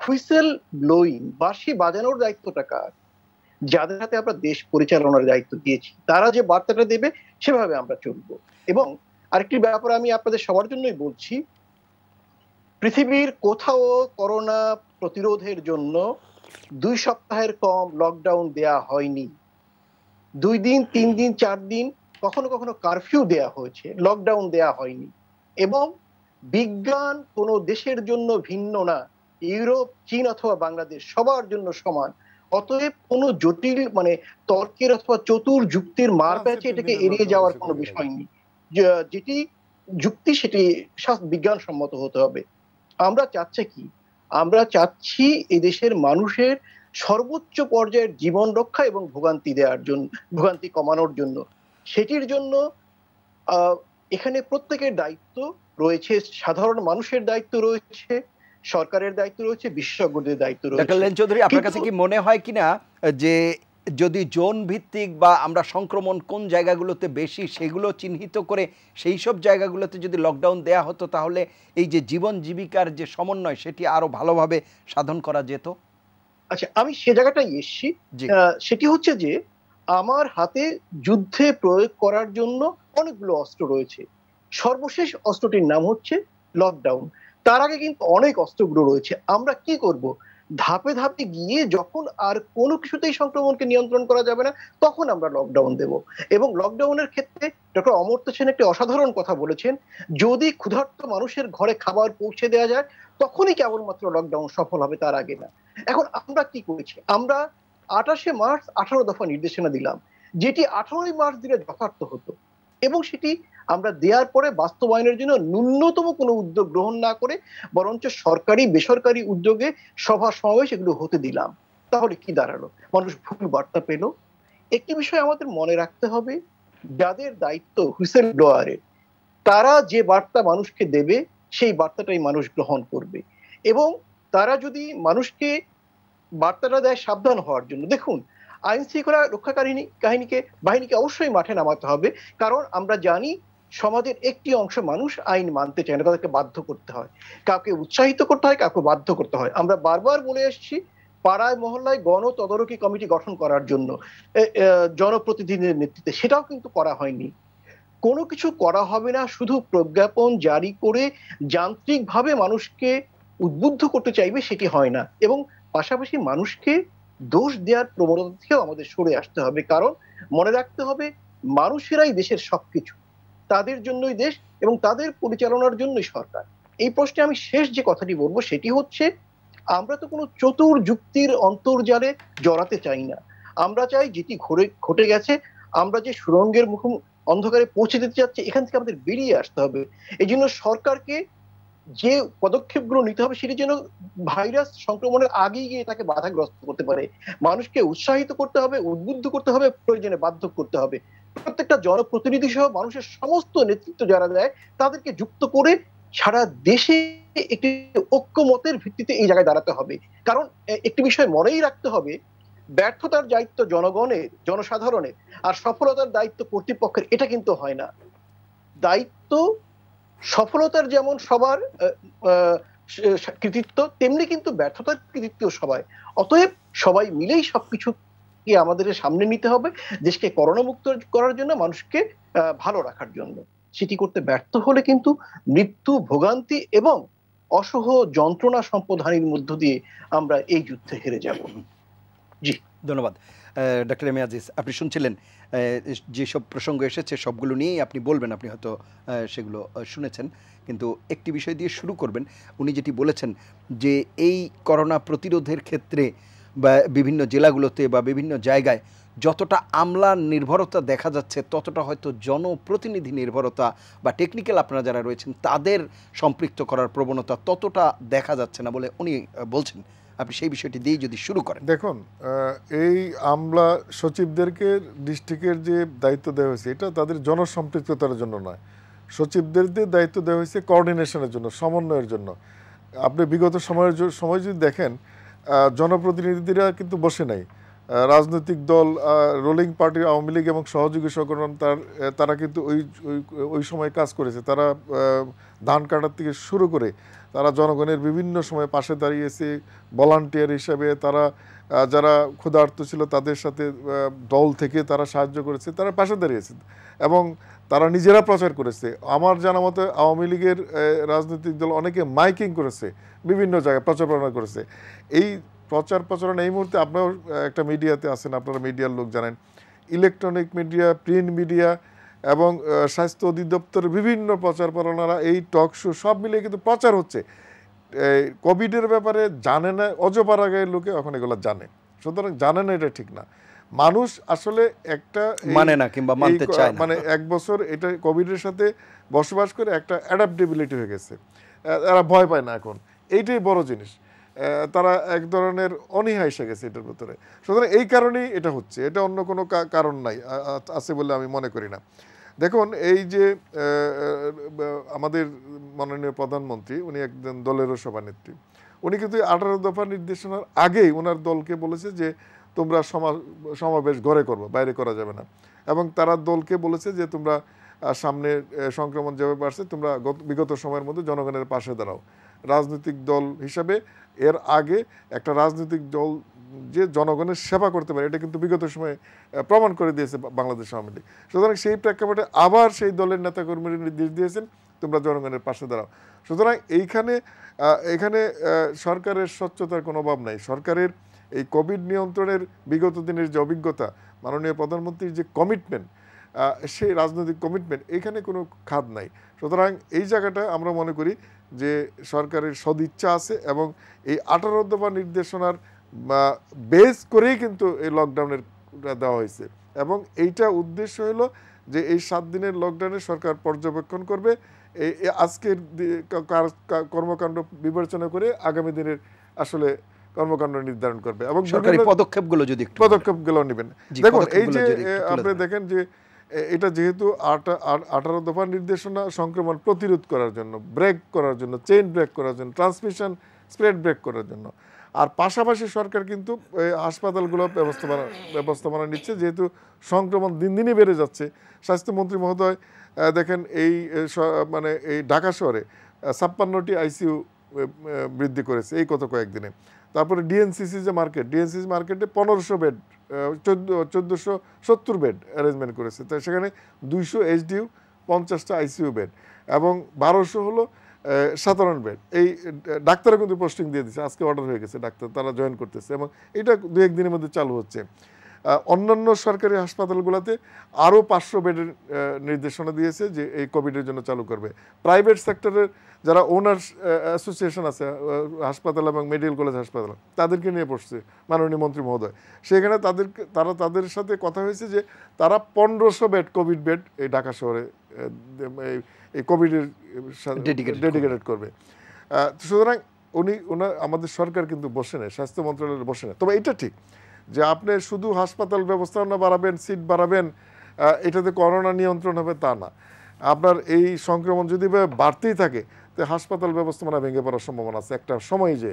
হুইসেল ব্লোয়িং বাঁশি বাজানোর দায়িত্বটা কার যাদের হাতে আমরা দেশ পরিচালনার দায়িত্ব দিয়েছি তারা যে বার্তাটা দেবে সেভাবে আমরা চলব এবং আরেকটি ব্যাপার আমি আপনাদের সবার জন্যই বলছি পৃথিবীর কোথাও করোনা প্রতিরোধের জন্য দুই সপ্তাহের কম লকডাউন দেয়া হয়নি দুই দিন তিন দিন চার দিন কখনো কখনো কারফিউ দেয়া হয়েছে লকডাউন দেয়া হয়নি এবং বিজ্ঞান কোনো দেশের জন্য ভিন্ন না ইউরোপ চীন অথবা বাংলাদেশ সবার জন্য সমান অতএব কোনো জটিল মানে তর্কের অথবা চতুর যুক্তির মার প্যাচে এটাকে এড়িয়ে যাওয়ার কোনো বিষয় নেই যেটি যুক্তি সেটি বিজ্ঞানসম্মত হতে হবে আমরা চাচ্ছি কি আমরা চাচ্ছি এদেশের মানুষের সর্বোচ্চ পর্যায়ের জীবন রক্ষা এবং ভোগান্তি দেওয়ার জন্য ভোগান্তি কমানোর জন্য সেটির জন্য এখানে প্রত্যেকের দায়িত্ব রয়েছে সাধারণ মানুষের দায়িত্ব রয়েছে সরকারের দায়িত্ব রয়েছে বিশেষজ্ঞদের দায়িত্ব রয়েছে চৌধুরী আপনার কাছে কি মনে হয় কিনা যে যদি জোন ভিত্তিক বা আমরা সংক্রমণ কোন জায়গাগুলোতে বেশি সেগুলো চিহ্নিত করে সেই সব জায়গাগুলোতে যদি লকডাউন দেয়া হতো তাহলে এই যে জীবন জীবিকার যে সমন্বয় সেটি আরো ভালোভাবে সাধন করা যেত আচ্ছা আমি সে জায়গাটাই এসছি সেটি হচ্ছে যে আমার হাতে যুদ্ধে প্রয়োগ করার জন্য অনেকগুলো অস্ত্র রয়েছে সর্বশেষ অস্ত্রটির নাম হচ্ছে লকডাউন তার আগে কিন্তু অনেক অস্ত্রগুলো রয়েছে আমরা কি করব ধাপে ধাপে গিয়ে যখন আর কোনো কিছুতেই সংক্রমণকে নিয়ন্ত্রণ করা যাবে না তখন আমরা লকডাউন দেব এবং লকডাউনের ক্ষেত্রে ডক্টর অমর্ত্য সেন একটি অসাধারণ কথা বলেছেন যদি ক্ষুধার্ত মানুষের ঘরে খাবার পৌঁছে দেওয়া যায় তখনই কেবলমাত্র লকডাউন সফল হবে তার আগে না এখন আমরা কি করেছি আমরা আঠাশে মার্চ আঠারো দফা নির্দেশনা দিলাম যেটি আঠারোই মার্চ দিলে যথার্থ হতো এবং সেটি আমরা দেওয়ার পরে বাস্তবায়নের জন্য ন্যূনতম কোনো উদ্যোগ গ্রহণ না করে বরঞ্চ সরকারি বেসরকারি উদ্যোগে সভা সমাবেশ এগুলো হতে দিলাম তাহলে কি দাঁড়ালো মানুষ ভুল বার্তা পেল একটি বিষয় আমাদের মনে রাখতে হবে যাদের দায়িত্ব হুইসেল ব্লোয়ারের তারা যে বার্তা মানুষকে দেবে সেই বার্তাটাই মানুষ গ্রহণ করবে এবং তারা যদি মানুষকে বার্তাটা দেয় সাবধান হওয়ার জন্য দেখুন আইন শৃঙ্খলা রক্ষা কাহিনী কাহিনীকে বাহিনীকে অবশ্যই মাঠে নামাতে হবে কারণ আমরা জানি সমাজের একটি অংশ মানুষ আইন মানতে চায় না তাদেরকে বাধ্য করতে হয় কাউকে উৎসাহিত করতে হয় কাউকে বাধ্য করতে হয় আমরা বারবার বলে এসেছি পাড়ায় মহল্লায় গণ তদারকি কমিটি গঠন করার জন্য জনপ্রতিনিধিদের নেতৃত্বে সেটাও কিন্তু করা হয়নি কোনো কিছু করা হবে না শুধু প্রজ্ঞাপন জারি করে যান্ত্রিকভাবে মানুষকে উদ্বুদ্ধ করতে চাইবে সেটি হয় না এবং পাশাপাশি মানুষকে দোষ দেওয়ার প্রবণতা থেকেও আমাদের সরে আসতে হবে কারণ মনে রাখতে হবে মানুষেরাই দেশের সবকিছু তাদের জন্যই দেশ এবং তাদের পরিচালনার জন্যই সরকার এই প্রশ্নে আমি শেষ যে কথাটি বলবো সেটি হচ্ছে আমরা তো কোনো চতুর যুক্তির অন্তর্জালে জড়াতে চাই না আমরা চাই যেটি ঘরে ঘটে গেছে আমরা যে সুরঙ্গের মুখ অন্ধকারে পৌঁছে দিতে চাচ্ছি এখান থেকে আমাদের বেরিয়ে আসতে হবে এই জন্য সরকারকে যে পদক্ষেপগুলো নিতে হবে সেটি যেন ভাইরাস সংক্রমণের আগে গিয়ে তাকে বাধাগ্রস্ত করতে পারে মানুষকে উৎসাহিত করতে হবে উদ্বুদ্ধ করতে হবে প্রয়োজনে বাধ্য করতে হবে প্রত্যেকটা জনপ্রতিনিধি সহ মানুষের সমস্ত নেতৃত্ব যারা দেয় তাদেরকে যুক্ত করে সারা দেশে একটি ঐক্যমতের ভিত্তিতে এই জায়গায় দাঁড়াতে হবে কারণ একটি বিষয় মনেই রাখতে হবে ব্যর্থতার দায়িত্ব জনগণের জনসাধারণের আর সফলতার দায়িত্ব কর্তৃপক্ষের এটা কিন্তু হয় না দায়িত্ব সফলতার যেমন সবার কৃতিত্ব তেমনি কিন্তু ব্যর্থতার কৃতিত্ব সবাই অতএব সবাই মিলেই সবকিছু আমাদের সামনে নিতে হবে দেশকে করোনা মুক্ত করার জন্য মানুষকে ভালো রাখার জন্য সেটি করতে ব্যর্থ হলে কিন্তু মৃত্যু ভোগান্তি এবং অসহ যন্ত্রণা সম্পদহানির মধ্য দিয়ে আমরা এই যুদ্ধে হেরে যাব জি ধন্যবাদ ডক্টর এম আজিজ আপনি শুনছিলেন যেসব প্রসঙ্গ এসেছে সবগুলো নিয়েই আপনি বলবেন আপনি হয়তো সেগুলো শুনেছেন কিন্তু একটি বিষয় দিয়ে শুরু করবেন উনি যেটি বলেছেন যে এই করোনা প্রতিরোধের ক্ষেত্রে বা বিভিন্ন জেলাগুলোতে বা বিভিন্ন জায়গায় যতটা আমলা নির্ভরতা দেখা যাচ্ছে ততটা হয়তো জনপ্রতিনিধি নির্ভরতা বা টেকনিক্যাল আপনারা যারা রয়েছেন তাদের সম্পৃক্ত করার প্রবণতা ততটা দেখা যাচ্ছে না বলে উনি বলছেন আপনি সেই বিষয়টি দিয়ে যদি শুরু করেন দেখুন এই আমলা সচিবদেরকে ডিস্ট্রিক্টের যে দায়িত্ব দেওয়া হয়েছে এটা তাদের জনসম্পৃক্ততার জন্য নয় সচিবদের যে দায়িত্ব দেওয়া হয়েছে কোঅর্ডিনেশনের জন্য সমন্বয়ের জন্য আপনি বিগত সময়ের সময় যদি দেখেন জনপ্রতিনিধিরা কিন্তু বসে নাই রাজনৈতিক দল রোলিং পার্টি আওয়ামী লীগ এবং সহযোগী সংগঠন তার তারা কিন্তু ওই ওই সময় কাজ করেছে তারা ধান কাটার থেকে শুরু করে তারা জনগণের বিভিন্ন সময় পাশে দাঁড়িয়েছে ভলান্টিয়ার হিসাবে তারা যারা ক্ষুধার্ত ছিল তাদের সাথে দল থেকে তারা সাহায্য করেছে তারা পাশে দাঁড়িয়েছে এবং তারা নিজেরা প্রচার করেছে আমার জানা মতো আওয়ামী লীগের রাজনৈতিক দল অনেকে মাইকিং করেছে বিভিন্ন জায়গায় প্রচার প্রচারণা করেছে এই প্রচার প্রচারণ এই মুহূর্তে আপনার একটা মিডিয়াতে আছেন আপনারা মিডিয়ার লোক জানেন ইলেকট্রনিক মিডিয়া প্রিন্ট মিডিয়া এবং স্বাস্থ্য অধিদপ্তরের বিভিন্ন প্রচার প্রণারা এই টক শো সব মিলে কিন্তু প্রচার হচ্ছে কোভিডের ব্যাপারে জানে না অজপাড়া গায়ের লোকে এখন এগুলো জানে সুতরাং জানে না এটা ঠিক না মানুষ আসলে একটা মানে না কিংবা মানতে চায় না মানে এক বছর এটা কোভিডের সাথে বসবাস করে একটা অ্যাডাপ্টেবিলিটি হয়ে গেছে তারা ভয় পায় না এখন এইটাই বড় জিনিস তারা এক ধরনের অনীহা এসে গেছে এটার ভিতরে সুতরাং এই কারণেই এটা হচ্ছে এটা অন্য কোনো কারণ নাই আছে বলে আমি মনে করি না দেখুন এই যে আমাদের মাননীয় প্রধানমন্ত্রী উনি একজন দলেরও সভানেত্রী উনি কিন্তু আঠারো দফা নির্দেশনার আগেই ওনার দলকে বলেছে যে তোমরা সমাবেশ ঘরে করবো বাইরে করা যাবে না এবং তারা দলকে বলেছে যে তোমরা সামনে সংক্রমণ যেভাবে বাড়ছে তোমরা বিগত সময়ের মধ্যে জনগণের পাশে দাঁড়াও রাজনৈতিক দল হিসাবে এর আগে একটা রাজনৈতিক দল যে জনগণের সেবা করতে পারে এটা কিন্তু বিগত সময়ে প্রমাণ করে দিয়েছে বাংলাদেশ আওয়ামী লীগ সুতরাং সেই প্রেক্ষাপটে আবার সেই দলের নেতাকর্মীরা নির্দেশ দিয়েছেন তোমরা জনগণের পাশে দাঁড়াও সুতরাং এইখানে এখানে সরকারের স্বচ্ছতার কোনো অভাব নাই সরকারের এই কোভিড নিয়ন্ত্রণের বিগত দিনের যে অভিজ্ঞতা মাননীয় প্রধানমন্ত্রীর যে কমিটমেন্ট সেই রাজনৈতিক কমিটমেন্ট এখানে কোনো খাদ নাই সুতরাং এই জায়গাটা আমরা মনে করি যে সরকারের সদিচ্ছা আছে এবং এই আঠারো দফা নির্দেশনার বেস করেই কিন্তু এই লকডাউনের দেওয়া হয়েছে এবং এইটা উদ্দেশ্য হল যে এই সাত দিনের লকডাউনে সরকার পর্যবেক্ষণ করবে এই আজকের কর্মকাণ্ড বিবেচনা করে আগামী দিনের আসলে কর্মকাণ্ড নির্ধারণ করবে এবং সরকারি পদক্ষেপগুলো যদি পদক্ষেপগুলো নেবেন দেখুন এই যে আপনি দেখেন যে এটা যেহেতু আঠারো দফা নির্দেশনা সংক্রমণ প্রতিরোধ করার জন্য ব্রেক করার জন্য চেইন ব্রেক করার জন্য ট্রান্সমিশন স্প্রেড ব্রেক করার জন্য আর পাশাপাশি সরকার কিন্তু হাসপাতালগুলো ব্যবস্থাপনা ব্যবস্থাপনা নিচ্ছে যেহেতু সংক্রমণ দিন দিনই বেড়ে যাচ্ছে স্বাস্থ্যমন্ত্রী মহোদয় দেখেন এই মানে এই ঢাকা শহরে ছাপ্পান্নটি আইসিইউ বৃদ্ধি করেছে এই কত কয়েকদিনে তারপরে ডিএনসিসি যে মার্কেট ডিএনসিসি মার্কেটে পনেরোশো বেড চোদ্দোশো সত্তর বেড অ্যারেঞ্জমেন্ট করেছে তাই সেখানে দুইশো এইচডিউ পঞ্চাশটা আইসিউ বেড এবং বারোশো হলো সাধারণ বেড এই ডাক্তারও কিন্তু পোস্টিং দিয়ে দিচ্ছে আজকে অর্ডার হয়ে গেছে ডাক্তার তারা জয়েন করতেছে এবং এটা দু একদিনের মধ্যে চালু হচ্ছে অন্যান্য সরকারি হাসপাতালগুলোতে আরও পাঁচশো বেডের নির্দেশনা দিয়েছে যে এই কোভিডের জন্য চালু করবে প্রাইভেট সেক্টরের যারা ওনার্স অ্যাসোসিয়েশন আছে হাসপাতাল এবং মেডিকেল কলেজ হাসপাতাল তাদেরকে নিয়ে পড়ছে মাননীয় মন্ত্রী মহোদয় সেখানে তাদের তারা তাদের সাথে কথা হয়েছে যে তারা পনেরোশো বেড কোভিড বেড এই ঢাকা শহরে এই কোভিডের ডেডিকেটেড করবে সুতরাং উনি ওনার আমাদের সরকার কিন্তু বসে নেয় স্বাস্থ্য মন্ত্রণালয় বসে নেয় তবে এটা ঠিক যে আপনি শুধু হাসপাতাল ব্যবস্থাপনা বাড়াবেন সিট বাড়াবেন এটাতে করোনা নিয়ন্ত্রণ হবে তা না আপনার এই সংক্রমণ যদি বাড়তেই থাকে তো হাসপাতাল ব্যবস্থাপনা ভেঙে পড়ার সম্ভাবনা আছে একটা সময় যে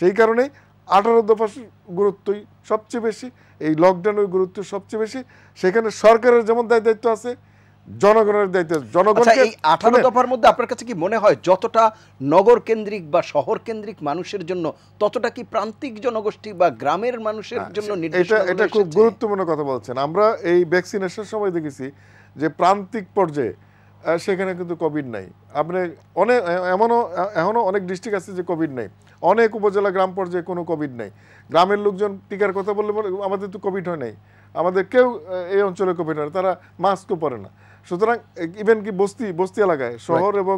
সেই কারণেই আঠারো দফার গুরুত্বই সবচেয়ে বেশি এই লকডাউনের গুরুত্ব সবচেয়ে বেশি সেখানে সরকারের যেমন দায় দায়িত্ব আছে জনগণের দায়িত্ব জনগণ আচ্ছা, এই আঠারো মানে দফার মধ্যে আপনার কাছে কি মনে হয় যতটা নগর কেন্দ্রিক বা শহর কেন্দ্রিক মানুষের জন্য ততটা কি প্রান্তিক জনগোষ্ঠী বা গ্রামের মানুষের হ্যাঁ, জন্য এটা এটা খুব গুরুত্বপূর্ণ কথা বলছেন আমরা এই ভ্যাকসিনেশন সময় দেখেছি যে প্রান্তিক পর্যায়ে সেখানে কিন্তু কোভিড নাই আপনি অনেক এমনও এখনও অনেক ডিস্ট্রিক্ট আছে যে কোভিড নাই অনেক উপজেলা গ্রাম পর্যায়ে কোনো কোভিড নাই গ্রামের লোকজন টিকার কথা বললে আমাদের তো কোভিড হয় নাই আমাদের কেউ এই অঞ্চলে কোভিড হয় তারা মাস্কও পরে না সুতরাং ইভেন কি বস্তি বস্তি এলাকায় শহর এবং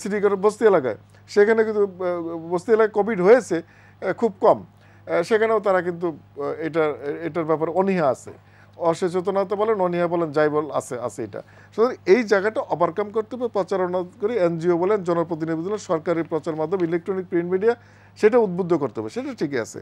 সিটি বস্তি এলাকায় সেখানে কিন্তু বস্তি এলাকায় কোভিড হয়েছে খুব কম সেখানেও তারা কিন্তু এটার এটার ব্যাপারে অনীহা আছে অসচেতনতা বলেন অনিয়া বলেন যাই বল আছে আছে এটা সুতরাং এই জায়গাটা ওভারকাম করতে হবে প্রচারণা করে এনজিও বলেন জনপ্রতিনিধি বলেন সরকারি প্রচার মাধ্যম ইলেকট্রনিক প্রিন্ট মিডিয়া সেটা উদ্বুদ্ধ করতে হবে সেটা ঠিকই আছে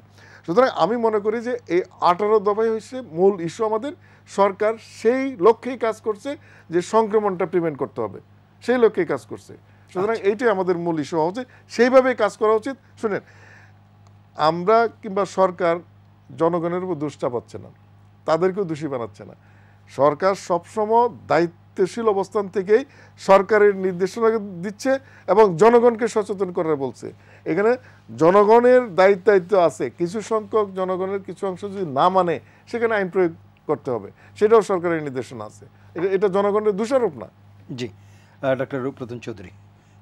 সুতরাং আমি মনে করি যে এই আঠারো দফায় হচ্ছে মূল ইস্যু আমাদের সরকার সেই লক্ষ্যেই কাজ করছে যে সংক্রমণটা প্রিভেন্ট করতে হবে সেই লক্ষ্যেই কাজ করছে সুতরাং আচ্ছা। এইটাই আমাদের মূল ইস্যু হওয়া উচিত সেইভাবেই কাজ করা উচিত শুনেন আমরা কিংবা সরকার জনগণের উপর দোষ চাপাচ্ছে না তাদেরকেও দোষী বানাচ্ছে না সরকার সবসময় দায়িত্বশীল অবস্থান থেকেই সরকারের নির্দেশনা দিচ্ছে এবং জনগণকে সচেতন করার বলছে এখানে জনগণের দায়িত্ব আছে কিছু সংখ্যক জনগণের কিছু অংশ যদি না মানে সেখানে আইন প্রয়োগ করতে হবে সেটাও সরকারের নির্দেশনা আছে এটা জনগণের দোষারোপ না জি ডাক্তার রূপরতন চৌধুরী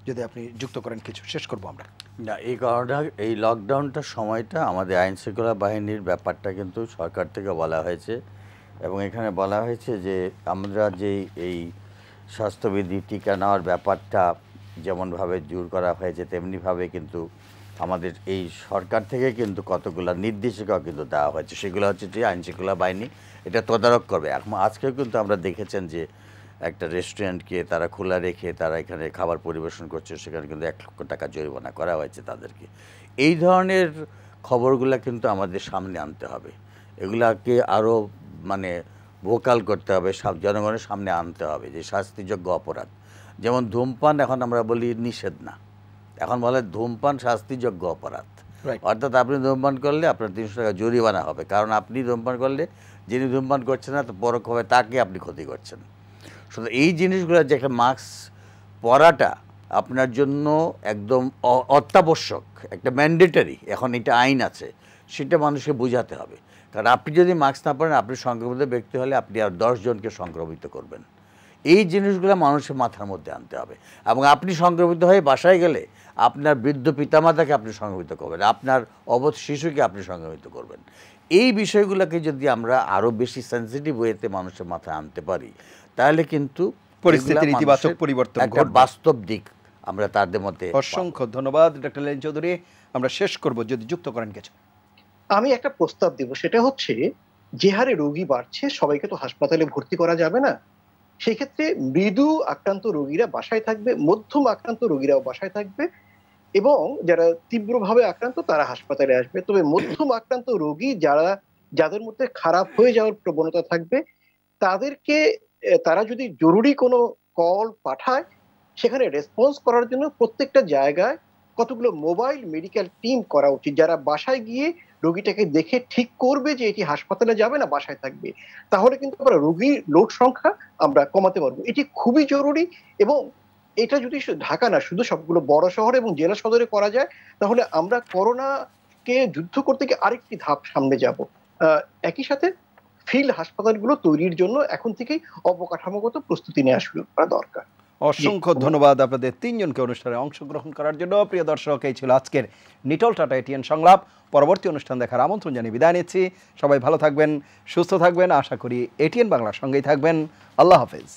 যদি আপনি যুক্ত করেন কিছু শেষ করবো আমরা না এই কারণটা এই লকডাউনটা সময়টা আমাদের আইন শৃঙ্খলা বাহিনীর ব্যাপারটা কিন্তু সরকার থেকে বলা হয়েছে এবং এখানে বলা হয়েছে যে আমরা যে এই স্বাস্থ্যবিধি টিকা নেওয়ার ব্যাপারটা যেমনভাবে জোর করা হয়েছে তেমনিভাবে কিন্তু আমাদের এই সরকার থেকে কিন্তু কতগুলো নির্দেশিকা কিন্তু দেওয়া হয়েছে সেগুলো হচ্ছে যে আইন শৃঙ্খলা বাহিনী এটা তদারক করবে এখন আজকেও কিন্তু আমরা দেখেছেন যে একটা রেস্টুরেন্টকে তারা খোলা রেখে তারা এখানে খাবার পরিবেশন করছে সেখানে কিন্তু এক লক্ষ টাকা জরিমানা করা হয়েছে তাদেরকে এই ধরনের খবরগুলো কিন্তু আমাদের সামনে আনতে হবে এগুলাকে আরও মানে ভোকাল করতে হবে সব জনগণের সামনে আনতে হবে যে শাস্তিযোগ্য অপরাধ যেমন ধূমপান এখন আমরা বলি নিষেধ না এখন বলে ধূমপান শাস্তিযোগ্য অপরাধ অর্থাৎ আপনি ধূমপান করলে আপনার তিনশো টাকা জরিমানা হবে কারণ আপনি ধূমপান করলে যিনি ধূমপান করছেন না তো পরোক্ষভাবে তাকে আপনি ক্ষতি করছেন শুধু এই জিনিসগুলো যে একটা মাস্ক পরাটা আপনার জন্য একদম অত্যাবশ্যক একটা ম্যান্ডেটারি এখন এটা আইন আছে সেটা মানুষকে বোঝাতে হবে কারণ আপনি যদি মাস্ক না পরেন আপনি সংক্রমিত ব্যক্তি হলে আপনি আর দশজনকে সংক্রমিত করবেন এই জিনিসগুলো মানুষের মাথার মধ্যে আনতে হবে এবং আপনি সংক্রমিত হয়ে বাসায় গেলে আপনার বৃদ্ধ পিতামাতাকে আপনি সংক্রমিত করবেন আপনার অবধ শিশুকে আপনি সংক্রমিত করবেন এই বিষয়গুলোকে যদি আমরা আরো বেশি সেন্সিটিভ হয়েতে মানুষের মাথায় আনতে পারি তাহলে কিন্তু পরিস্থিতির ইতিবাচক পরিবর্তন একটা বাস্তব দিক আমরা তাদের মধ্যে অসংখ্য ধন্যবাদ ডক্টর লেন চৌধুরী আমরা শেষ করব যদি যুক্ত করেন কিছু আমি একটা প্রস্তাব দেব সেটা হচ্ছে যে হারে রোগী বাড়ছে সবাইকে তো হাসপাতালে ভর্তি করা যাবে না সেক্ষেত্রে মৃদু আক্রান্ত রোগীরা বাসায় থাকবে মধ্যম আক্রান্ত রোগীরাও বাসায় থাকবে এবং যারা তীব্রভাবে আক্রান্ত তারা হাসপাতালে আসবে তবে মধ্যম আক্রান্ত রোগী যারা যাদের মধ্যে খারাপ হয়ে যাওয়ার প্রবণতা থাকবে তাদেরকে তারা যদি জরুরি কোনো কল পাঠায় সেখানে রেসপন্স করার জন্য প্রত্যেকটা জায়গায় কতগুলো মোবাইল মেডিকেল টিম করা উচিত যারা বাসায় গিয়ে রোগীটাকে দেখে ঠিক করবে যে এটি হাসপাতালে যাবে না বাসায় থাকবে তাহলে কিন্তু আমরা রোগীর লোড সংখ্যা আমরা কমাতে পারবো এটি খুবই জরুরি এবং এটা যদি ঢাকা না শুধু সবগুলো বড় শহর এবং জেলা সদরে করা যায় তাহলে আমরা করোনাকে যুদ্ধ করতে গিয়ে আরেকটি ধাপ সামনে যাব একই সাথে ফিল্ড হাসপাতালগুলো তৈরির জন্য এখন থেকেই অবকাঠামোগত প্রস্তুতি নেওয়া শুরু করা দরকার অসংখ্য ধন্যবাদ আপনাদের তিনজনকে অনুষ্ঠানে অংশগ্রহণ করার জন্য প্রিয় দর্শক এই ছিল আজকের নিটল টাটা এটিএন সংলাপ পরবর্তী অনুষ্ঠান দেখার আমন্ত্রণ জানিয়ে বিদায় নিচ্ছি সবাই ভালো থাকবেন সুস্থ থাকবেন আশা করি এটিএন বাংলার সঙ্গেই থাকবেন আল্লাহ হাফেজ